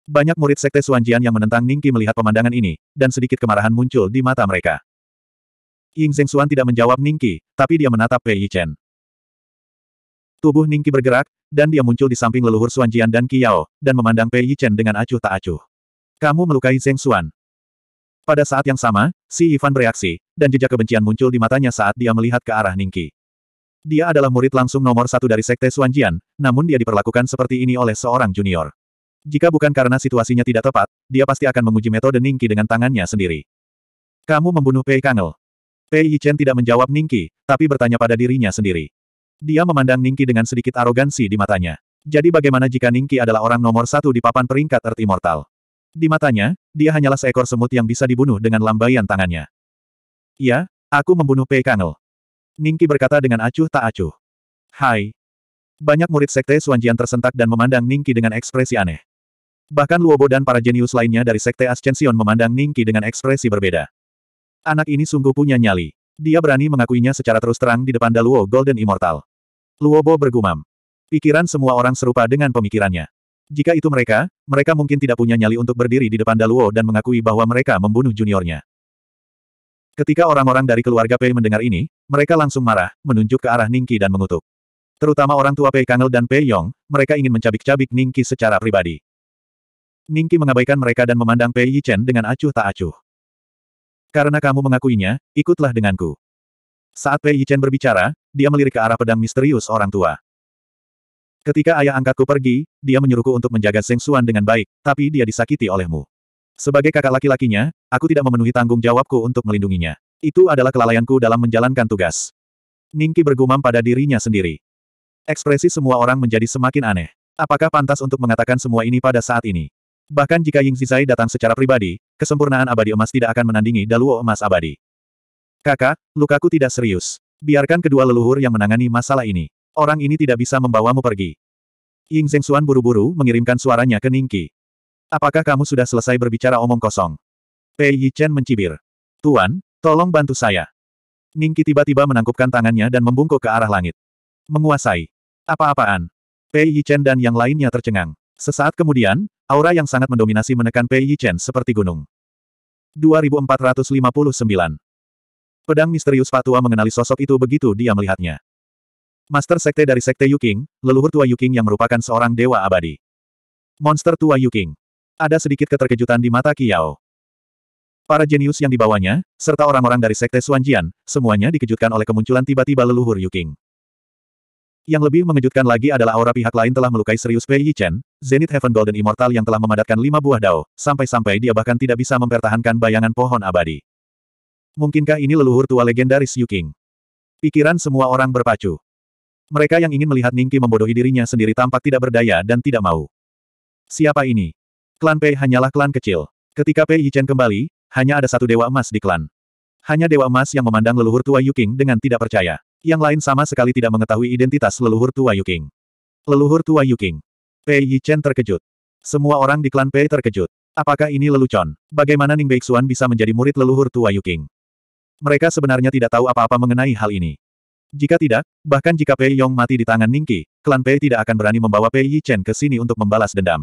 Banyak murid Sekte Suanjian yang menentang Ningki melihat pemandangan ini, dan sedikit kemarahan muncul di mata mereka. Ying Xuan tidak menjawab Ningki, tapi dia menatap Pei Yichen. Tubuh Ningki bergerak, dan dia muncul di samping leluhur Xuan Jian dan Qiao, dan memandang Pei Yichen dengan acuh tak acuh. Kamu melukai Xuan. Pada saat yang sama, si Ivan bereaksi, dan jejak kebencian muncul di matanya saat dia melihat ke arah Ningki. Dia adalah murid langsung nomor satu dari Sekte Xuan Jian, namun dia diperlakukan seperti ini oleh seorang junior. Jika bukan karena situasinya tidak tepat, dia pasti akan menguji metode Ningki dengan tangannya sendiri. Kamu membunuh Pei Kangel. Pei Yichen tidak menjawab Ningki, tapi bertanya pada dirinya sendiri. Dia memandang Ningki dengan sedikit arogansi di matanya. Jadi bagaimana jika Ningki adalah orang nomor satu di papan peringkat Earth Immortal? Di matanya, dia hanyalah seekor semut yang bisa dibunuh dengan lambaian tangannya. Ya, aku membunuh Pei Kangel. Ningki berkata dengan acuh tak acuh. Hai. Banyak murid sekte Suanjian tersentak dan memandang Ningki dengan ekspresi aneh. Bahkan Luobo dan para jenius lainnya dari sekte Ascension memandang Ningki dengan ekspresi berbeda. Anak ini sungguh punya nyali. Dia berani mengakuinya secara terus terang di depan Daluo Golden Immortal. Luobo bergumam. Pikiran semua orang serupa dengan pemikirannya. Jika itu mereka, mereka mungkin tidak punya nyali untuk berdiri di depan Daluo dan mengakui bahwa mereka membunuh juniornya. Ketika orang-orang dari keluarga Pei mendengar ini, mereka langsung marah, menunjuk ke arah Ningki dan mengutuk. Terutama orang tua Pei Kangel dan Pei Yong, mereka ingin mencabik-cabik Ningki secara pribadi. Ningki mengabaikan mereka dan memandang Pei Yichen dengan acuh tak acuh. Karena kamu mengakuinya, ikutlah denganku. Saat Pei Yichen berbicara, dia melirik ke arah pedang misterius orang tua. Ketika ayah angkatku pergi, dia menyuruhku untuk menjaga Zeng Xuan dengan baik, tapi dia disakiti olehmu. Sebagai kakak laki-lakinya, aku tidak memenuhi tanggung jawabku untuk melindunginya. Itu adalah kelalaianku dalam menjalankan tugas. Ningki bergumam pada dirinya sendiri. Ekspresi semua orang menjadi semakin aneh. Apakah pantas untuk mengatakan semua ini pada saat ini? Bahkan jika Ying Zizai datang secara pribadi, kesempurnaan abadi emas tidak akan menandingi Daluo emas abadi. Kakak, lukaku tidak serius. Biarkan kedua leluhur yang menangani masalah ini. Orang ini tidak bisa membawamu pergi. Ying Zhengxuan buru-buru mengirimkan suaranya ke Ningqi. Apakah kamu sudah selesai berbicara omong kosong? Pei Yichen mencibir. Tuan, tolong bantu saya. Ningqi tiba-tiba menangkupkan tangannya dan membungkuk ke arah langit. Menguasai. Apa-apaan? Pei Yichen dan yang lainnya tercengang. Sesaat kemudian, aura yang sangat mendominasi menekan Pei Yichen seperti gunung. 2459 Pedang misterius Patua mengenali sosok itu begitu dia melihatnya. Master Sekte dari Sekte Yuking, leluhur tua Yuking yang merupakan seorang dewa abadi. Monster tua Yuking. Ada sedikit keterkejutan di mata Kiao. Para jenius yang dibawanya, serta orang-orang dari Sekte Suanjian, semuanya dikejutkan oleh kemunculan tiba-tiba leluhur Yuking. Yang lebih mengejutkan lagi adalah aura pihak lain telah melukai serius Pei Yichen, Zenith Heaven Golden Immortal yang telah memadatkan lima buah dao, sampai-sampai dia bahkan tidak bisa mempertahankan bayangan pohon abadi. Mungkinkah ini leluhur tua legendaris Yu Qing? Pikiran semua orang berpacu. Mereka yang ingin melihat Ningki membodohi dirinya sendiri tampak tidak berdaya dan tidak mau. Siapa ini? Klan Pei hanyalah klan kecil. Ketika Pei Yichen kembali, hanya ada satu dewa emas di klan. Hanya dewa emas yang memandang leluhur tua Yu Qing dengan tidak percaya. Yang lain sama sekali tidak mengetahui identitas leluhur tua Yuking. Leluhur tua Yuking. Pei Yichen terkejut. Semua orang di klan Pei terkejut. Apakah ini lelucon? Bagaimana Ning Beixuan bisa menjadi murid leluhur tua Yuking? Mereka sebenarnya tidak tahu apa-apa mengenai hal ini. Jika tidak, bahkan jika Pei Yong mati di tangan Ningki, klan Pei tidak akan berani membawa Pei Yichen ke sini untuk membalas dendam.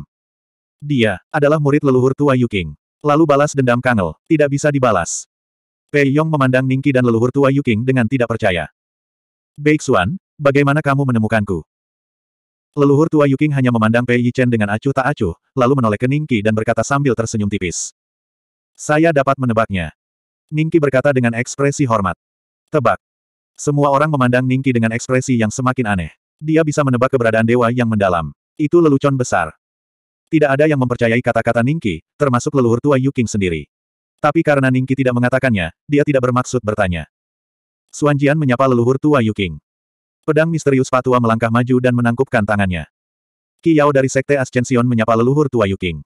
Dia adalah murid leluhur tua Yuking. Lalu balas dendam Kangel, tidak bisa dibalas. Pei Yong memandang Ningki dan leluhur tua Yuking dengan tidak percaya. Beixuan, bagaimana kamu menemukanku? Leluhur tua Yuking hanya memandang Pei Yichen dengan acuh tak acuh, lalu menoleh ke Ningki dan berkata sambil tersenyum tipis. Saya dapat menebaknya. Ningki berkata dengan ekspresi hormat. Tebak. Semua orang memandang Ningki dengan ekspresi yang semakin aneh. Dia bisa menebak keberadaan dewa yang mendalam. Itu lelucon besar. Tidak ada yang mempercayai kata-kata Ningki, termasuk leluhur tua Yuking sendiri. Tapi karena Ningki tidak mengatakannya, dia tidak bermaksud bertanya. Suanjian menyapa leluhur tua Yuking. Pedang misterius patua melangkah maju dan menangkupkan tangannya. Qi Yao dari Sekte Ascension menyapa leluhur tua Yuking.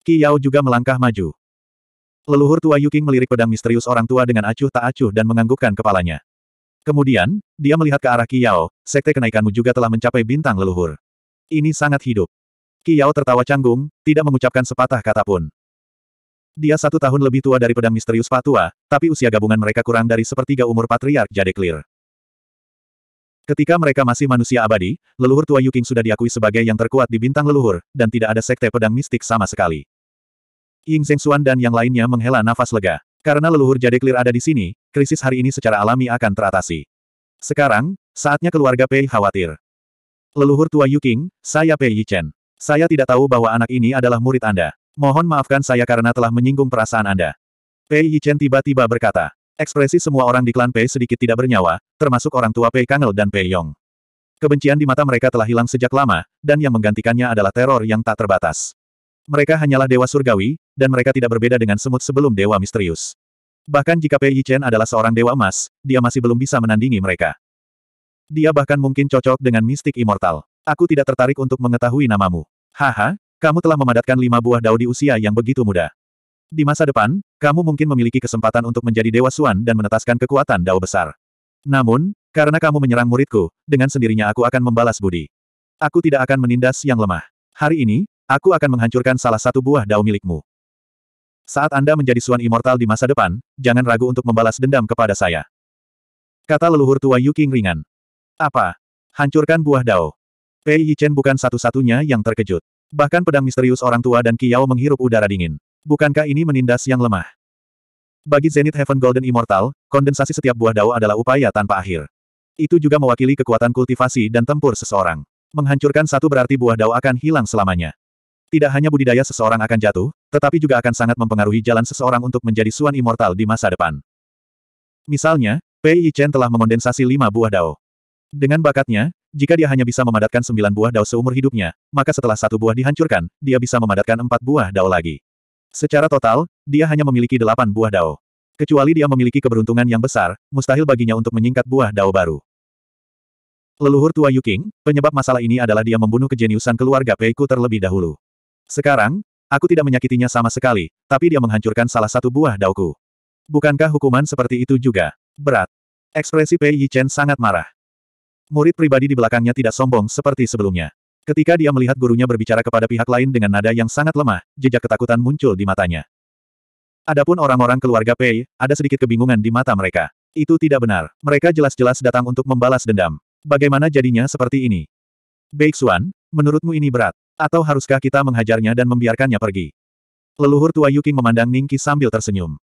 Qi Yao juga melangkah maju. Leluhur tua Yuking melirik pedang misterius orang tua dengan acuh tak acuh dan menganggukkan kepalanya. Kemudian, dia melihat ke arah Qi Yao, sekte kenaikanmu juga telah mencapai bintang leluhur. Ini sangat hidup. Qi Yao tertawa canggung, tidak mengucapkan sepatah kata pun. Dia satu tahun lebih tua dari pedang misterius Patua, tapi usia gabungan mereka kurang dari sepertiga umur Patriark Clear. Ketika mereka masih manusia abadi, leluhur tua Yuking sudah diakui sebagai yang terkuat di bintang leluhur, dan tidak ada sekte pedang mistik sama sekali. Ying Zhengxuan dan yang lainnya menghela nafas lega. Karena leluhur Clear ada di sini, krisis hari ini secara alami akan teratasi. Sekarang, saatnya keluarga Pei khawatir. Leluhur tua Yuking, saya Pei Yichen. Saya tidak tahu bahwa anak ini adalah murid Anda. Mohon maafkan saya karena telah menyinggung perasaan Anda. Pei Yichen tiba-tiba berkata. Ekspresi semua orang di klan Pei sedikit tidak bernyawa, termasuk orang tua Pei Kangel dan Pei Yong. Kebencian di mata mereka telah hilang sejak lama, dan yang menggantikannya adalah teror yang tak terbatas. Mereka hanyalah dewa surgawi, dan mereka tidak berbeda dengan semut sebelum dewa misterius. Bahkan jika Pei Yichen adalah seorang dewa emas, dia masih belum bisa menandingi mereka. Dia bahkan mungkin cocok dengan mistik immortal. Aku tidak tertarik untuk mengetahui namamu. Haha, kamu telah memadatkan lima buah dao di usia yang begitu muda. Di masa depan, kamu mungkin memiliki kesempatan untuk menjadi Dewa Suan dan menetaskan kekuatan dao besar. Namun, karena kamu menyerang muridku, dengan sendirinya aku akan membalas budi. Aku tidak akan menindas yang lemah. Hari ini, aku akan menghancurkan salah satu buah dao milikmu. Saat Anda menjadi Suan Immortal di masa depan, jangan ragu untuk membalas dendam kepada saya. Kata leluhur tua Yuking ringan. Apa? Hancurkan buah dao. Pei Yichen bukan satu-satunya yang terkejut. Bahkan pedang misterius orang tua dan Kiao menghirup udara dingin. Bukankah ini menindas yang lemah? Bagi Zenith Heaven Golden Immortal, kondensasi setiap buah dao adalah upaya tanpa akhir. Itu juga mewakili kekuatan kultivasi dan tempur seseorang. Menghancurkan satu berarti buah dao akan hilang selamanya. Tidak hanya budidaya seseorang akan jatuh, tetapi juga akan sangat mempengaruhi jalan seseorang untuk menjadi suan immortal di masa depan. Misalnya, Pei Yichen telah mengondensasi lima buah dao. Dengan bakatnya, jika dia hanya bisa memadatkan sembilan buah dao seumur hidupnya, maka setelah satu buah dihancurkan, dia bisa memadatkan empat buah dao lagi. Secara total, dia hanya memiliki delapan buah dao. Kecuali dia memiliki keberuntungan yang besar, mustahil baginya untuk menyingkat buah dao baru. Leluhur tua Yuking, penyebab masalah ini adalah dia membunuh kejeniusan keluarga Peiku terlebih dahulu. Sekarang, aku tidak menyakitinya sama sekali, tapi dia menghancurkan salah satu buah daoku. Bukankah hukuman seperti itu juga berat? Ekspresi Pei Yichen sangat marah. Murid pribadi di belakangnya tidak sombong seperti sebelumnya. Ketika dia melihat gurunya berbicara kepada pihak lain dengan nada yang sangat lemah, jejak ketakutan muncul di matanya. Adapun orang-orang keluarga Pei, ada sedikit kebingungan di mata mereka. Itu tidak benar. Mereka jelas-jelas datang untuk membalas dendam. Bagaimana jadinya seperti ini? Beixuan, menurutmu ini berat? Atau haruskah kita menghajarnya dan membiarkannya pergi? Leluhur tua Yuking memandang Ningki sambil tersenyum.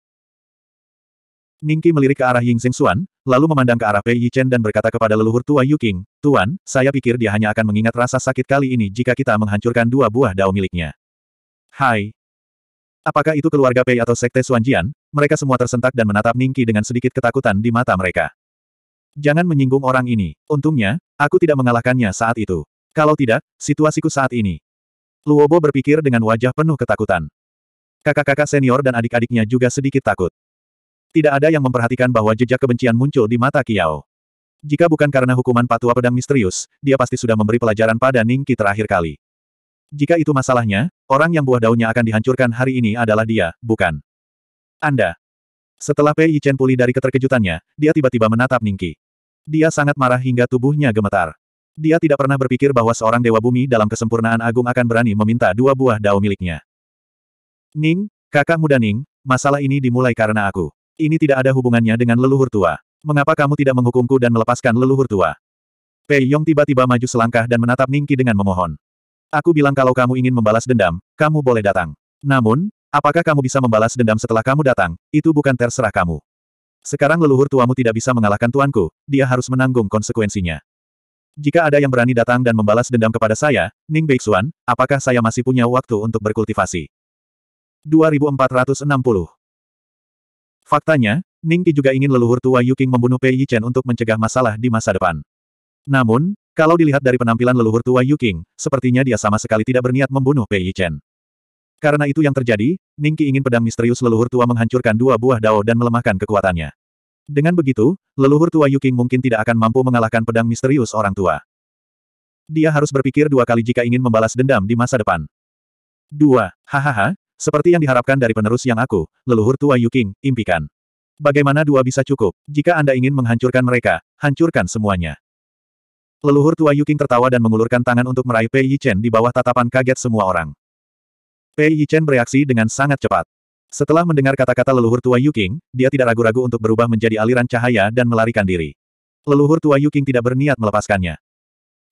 Ningki melirik ke arah Ying Zheng Xuan, lalu memandang ke arah Pei Yi Chen dan berkata kepada leluhur tua Yu King, Tuan, saya pikir dia hanya akan mengingat rasa sakit kali ini jika kita menghancurkan dua buah dao miliknya. Hai. Apakah itu keluarga Pei atau sekte Xuanjian? Mereka semua tersentak dan menatap Ningki dengan sedikit ketakutan di mata mereka. Jangan menyinggung orang ini. Untungnya, aku tidak mengalahkannya saat itu. Kalau tidak, situasiku saat ini. Luobo berpikir dengan wajah penuh ketakutan. Kakak-kakak senior dan adik-adiknya juga sedikit takut. Tidak ada yang memperhatikan bahwa jejak kebencian muncul di mata Kiao. Jika bukan karena hukuman patua pedang misterius, dia pasti sudah memberi pelajaran pada Ningki terakhir kali. Jika itu masalahnya, orang yang buah daunnya akan dihancurkan hari ini adalah dia, bukan Anda. Setelah Pei Yichen pulih dari keterkejutannya, dia tiba-tiba menatap Ningki. Dia sangat marah hingga tubuhnya gemetar. Dia tidak pernah berpikir bahwa seorang dewa bumi dalam kesempurnaan agung akan berani meminta dua buah dao miliknya. Ning, kakak muda Ning, masalah ini dimulai karena aku. Ini tidak ada hubungannya dengan leluhur tua. Mengapa kamu tidak menghukumku dan melepaskan leluhur tua? Pei Yong tiba-tiba maju selangkah dan menatap Ningki dengan memohon. Aku bilang kalau kamu ingin membalas dendam, kamu boleh datang. Namun, apakah kamu bisa membalas dendam setelah kamu datang, itu bukan terserah kamu. Sekarang leluhur tuamu tidak bisa mengalahkan tuanku, dia harus menanggung konsekuensinya. Jika ada yang berani datang dan membalas dendam kepada saya, Ning Beixuan, apakah saya masih punya waktu untuk berkultivasi? 2460 Faktanya, Ningki juga ingin leluhur tua Yuking membunuh Pei Yichen untuk mencegah masalah di masa depan. Namun, kalau dilihat dari penampilan leluhur tua Yuking, sepertinya dia sama sekali tidak berniat membunuh Pei Yichen. Karena itu yang terjadi, Ningki ingin pedang misterius leluhur tua menghancurkan dua buah dao dan melemahkan kekuatannya. Dengan begitu, leluhur tua Yuking mungkin tidak akan mampu mengalahkan pedang misterius orang tua. Dia harus berpikir dua kali jika ingin membalas dendam di masa depan. 2. Hahaha, seperti yang diharapkan dari penerus yang aku, leluhur tua Yu impikan. Bagaimana dua bisa cukup? Jika Anda ingin menghancurkan mereka, hancurkan semuanya. Leluhur tua Yuking tertawa dan mengulurkan tangan untuk meraih Pei Yichen di bawah tatapan kaget semua orang. Pei Yichen bereaksi dengan sangat cepat. Setelah mendengar kata-kata leluhur tua Yuking, dia tidak ragu-ragu untuk berubah menjadi aliran cahaya dan melarikan diri. Leluhur tua Yuking tidak berniat melepaskannya.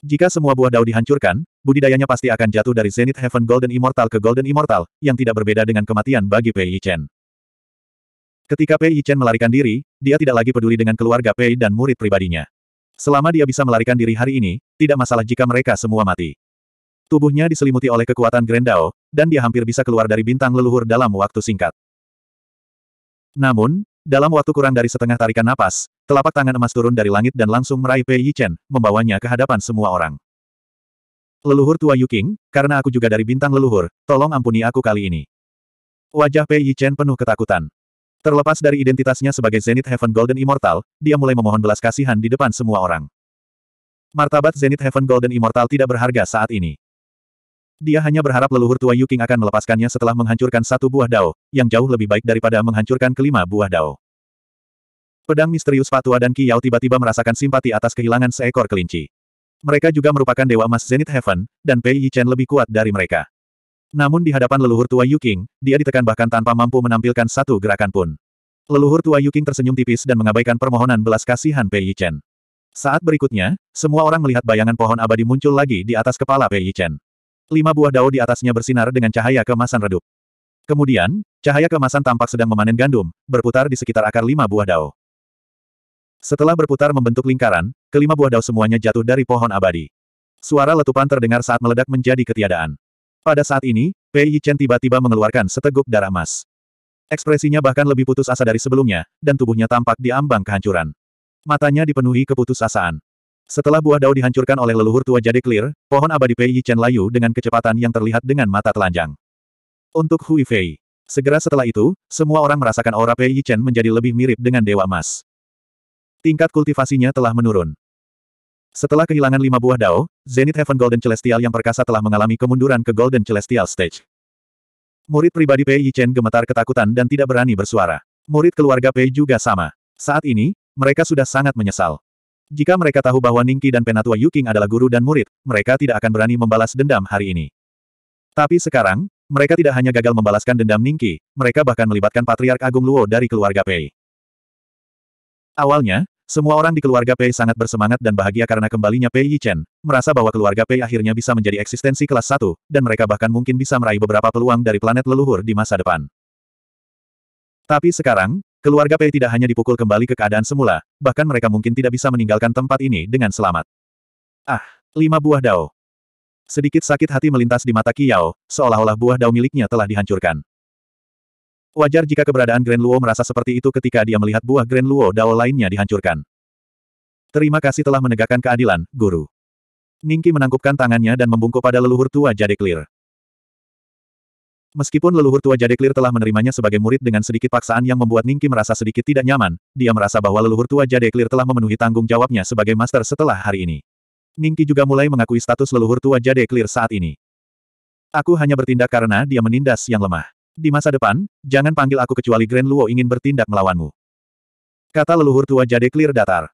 Jika semua buah dao dihancurkan, budidayanya pasti akan jatuh dari Zenith Heaven Golden Immortal ke Golden Immortal, yang tidak berbeda dengan kematian bagi Pei Yichen. Ketika Pei Yichen melarikan diri, dia tidak lagi peduli dengan keluarga Pei dan murid pribadinya. Selama dia bisa melarikan diri hari ini, tidak masalah jika mereka semua mati. Tubuhnya diselimuti oleh kekuatan Grand Dao, dan dia hampir bisa keluar dari bintang leluhur dalam waktu singkat. Namun, dalam waktu kurang dari setengah tarikan napas, telapak tangan emas turun dari langit dan langsung meraih Pei Yichen, membawanya ke hadapan semua orang. Leluhur tua Yuking, karena aku juga dari bintang leluhur, tolong ampuni aku kali ini. Wajah Pei Yichen penuh ketakutan. Terlepas dari identitasnya sebagai Zenith Heaven Golden Immortal, dia mulai memohon belas kasihan di depan semua orang. Martabat Zenith Heaven Golden Immortal tidak berharga saat ini. Dia hanya berharap leluhur tua Yuking akan melepaskannya setelah menghancurkan satu buah dao, yang jauh lebih baik daripada menghancurkan kelima buah dao. Pedang misterius Fatua dan Qiyao tiba-tiba merasakan simpati atas kehilangan seekor kelinci. Mereka juga merupakan dewa emas Zenith Heaven, dan Pei Yichen lebih kuat dari mereka. Namun di hadapan leluhur tua Yuking, dia ditekan bahkan tanpa mampu menampilkan satu gerakan pun. Leluhur tua Yuking tersenyum tipis dan mengabaikan permohonan belas kasihan Pei Yichen. Saat berikutnya, semua orang melihat bayangan pohon abadi muncul lagi di atas kepala Pei Yichen lima buah dao di atasnya bersinar dengan cahaya kemasan redup. Kemudian, cahaya kemasan tampak sedang memanen gandum, berputar di sekitar akar lima buah dao. Setelah berputar membentuk lingkaran, kelima buah dao semuanya jatuh dari pohon abadi. Suara letupan terdengar saat meledak menjadi ketiadaan. Pada saat ini, Pei Yichen tiba-tiba mengeluarkan seteguk darah emas. Ekspresinya bahkan lebih putus asa dari sebelumnya, dan tubuhnya tampak diambang kehancuran. Matanya dipenuhi keputusasaan. Setelah buah dao dihancurkan oleh leluhur tua Jade Clear, pohon abadi Pei Yichen layu dengan kecepatan yang terlihat dengan mata telanjang. Untuk Hui Fei. Segera setelah itu, semua orang merasakan aura Pei Yichen menjadi lebih mirip dengan Dewa Emas. Tingkat kultivasinya telah menurun. Setelah kehilangan lima buah dao, Zenith Heaven Golden Celestial yang perkasa telah mengalami kemunduran ke Golden Celestial Stage. Murid pribadi Pei Yichen gemetar ketakutan dan tidak berani bersuara. Murid keluarga Pei juga sama. Saat ini, mereka sudah sangat menyesal. Jika mereka tahu bahwa Ningki dan Penatua Yuking adalah guru dan murid, mereka tidak akan berani membalas dendam hari ini. Tapi sekarang, mereka tidak hanya gagal membalaskan dendam Ningki, mereka bahkan melibatkan Patriark Agung Luo dari keluarga Pei. Awalnya, semua orang di keluarga Pei sangat bersemangat dan bahagia karena kembalinya Pei Yichen, merasa bahwa keluarga Pei akhirnya bisa menjadi eksistensi kelas 1, dan mereka bahkan mungkin bisa meraih beberapa peluang dari planet leluhur di masa depan. Tapi sekarang, Keluarga Pei tidak hanya dipukul kembali ke keadaan semula, bahkan mereka mungkin tidak bisa meninggalkan tempat ini dengan selamat. Ah, lima buah dao. Sedikit sakit hati melintas di mata Kiao, seolah-olah buah dao miliknya telah dihancurkan. Wajar jika keberadaan Grand Luo merasa seperti itu ketika dia melihat buah Grand Luo dao lainnya dihancurkan. Terima kasih telah menegakkan keadilan, Guru. Ningki menangkupkan tangannya dan membungkuk pada leluhur tua Jade Clear. Meskipun leluhur tua Jade Clear telah menerimanya sebagai murid dengan sedikit paksaan yang membuat Ningki merasa sedikit tidak nyaman, dia merasa bahwa leluhur tua Jade Clear telah memenuhi tanggung jawabnya sebagai master setelah hari ini. Ningki juga mulai mengakui status leluhur tua Jade Clear saat ini. Aku hanya bertindak karena dia menindas yang lemah. Di masa depan, jangan panggil aku kecuali Grand Luo ingin bertindak melawanmu. Kata leluhur tua Jade Clear datar.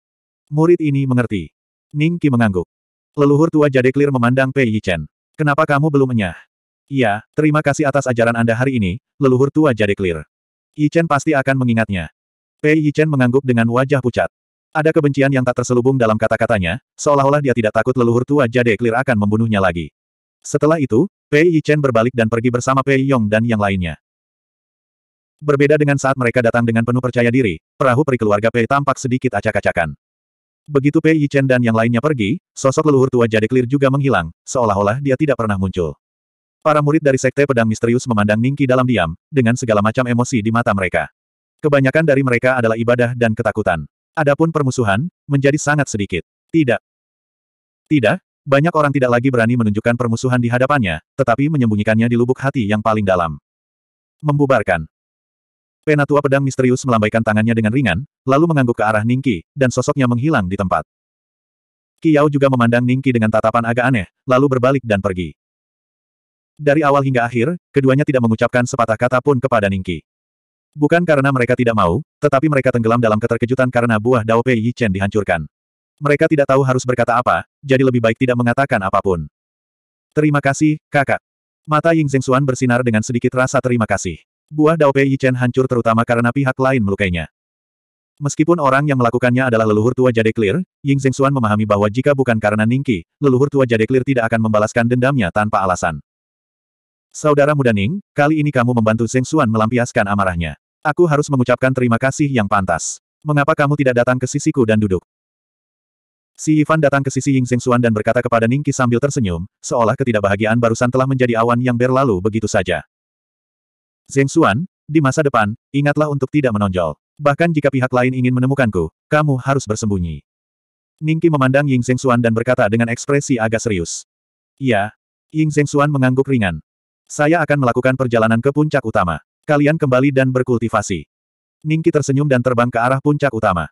Murid ini mengerti. Ningki mengangguk. Leluhur tua Jade Clear memandang Pei Yichen. Kenapa kamu belum menyah? Iya, terima kasih atas ajaran Anda hari ini, leluhur tua jadi clear. Yi Chen pasti akan mengingatnya. Pei Yi Chen mengangguk dengan wajah pucat. Ada kebencian yang tak terselubung dalam kata-katanya, seolah-olah dia tidak takut leluhur tua jadi Clear akan membunuhnya lagi. Setelah itu, Pei Yi Chen berbalik dan pergi bersama Pei Yong dan yang lainnya. Berbeda dengan saat mereka datang dengan penuh percaya diri, perahu peri keluarga Pei tampak sedikit acak-acakan. Begitu Pei Yi Chen dan yang lainnya pergi, sosok leluhur tua jadi Clear juga menghilang, seolah-olah dia tidak pernah muncul. Para murid dari Sekte Pedang Misterius memandang Ningki dalam diam, dengan segala macam emosi di mata mereka. Kebanyakan dari mereka adalah ibadah dan ketakutan. Adapun permusuhan, menjadi sangat sedikit. Tidak. Tidak, banyak orang tidak lagi berani menunjukkan permusuhan di hadapannya, tetapi menyembunyikannya di lubuk hati yang paling dalam. Membubarkan. Penatua pedang misterius melambaikan tangannya dengan ringan, lalu mengangguk ke arah Ningki, dan sosoknya menghilang di tempat. Kiao juga memandang Ningki dengan tatapan agak aneh, lalu berbalik dan pergi. Dari awal hingga akhir, keduanya tidak mengucapkan sepatah kata pun kepada Ningki. Bukan karena mereka tidak mau, tetapi mereka tenggelam dalam keterkejutan karena buah Dao Pei Yi Chen dihancurkan. Mereka tidak tahu harus berkata apa, jadi lebih baik tidak mengatakan apapun. Terima kasih, kakak. Mata Ying Xuan bersinar dengan sedikit rasa terima kasih. Buah Dao Pei Yi Chen hancur terutama karena pihak lain melukainya. Meskipun orang yang melakukannya adalah leluhur tua Jade Clear, Ying Xuan memahami bahwa jika bukan karena Ningki, leluhur tua Jade Clear tidak akan membalaskan dendamnya tanpa alasan. Saudara muda Ning, kali ini kamu membantu Zeng Xuan melampiaskan amarahnya. Aku harus mengucapkan terima kasih yang pantas. Mengapa kamu tidak datang ke sisiku dan duduk? Si Ivan datang ke sisi Ying Zeng Xuan dan berkata kepada Ning Qi sambil tersenyum, seolah ketidakbahagiaan barusan telah menjadi awan yang berlalu begitu saja. Zeng Xuan, di masa depan, ingatlah untuk tidak menonjol. Bahkan jika pihak lain ingin menemukanku, kamu harus bersembunyi. Ning Qi memandang Ying Zeng Xuan dan berkata dengan ekspresi agak serius. Ya, Ying Zeng Xuan mengangguk ringan. Saya akan melakukan perjalanan ke puncak utama. Kalian kembali dan berkultivasi. Ningki tersenyum dan terbang ke arah puncak utama.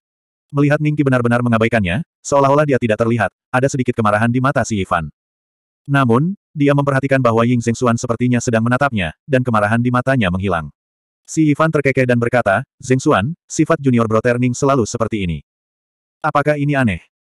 Melihat Ningki benar-benar mengabaikannya, seolah-olah dia tidak terlihat, ada sedikit kemarahan di mata si Ivan. Namun, dia memperhatikan bahwa Ying Zheng Xuan sepertinya sedang menatapnya, dan kemarahan di matanya menghilang. Si Ivan terkekeh dan berkata, Xuan, sifat junior brother Ning selalu seperti ini. Apakah ini aneh?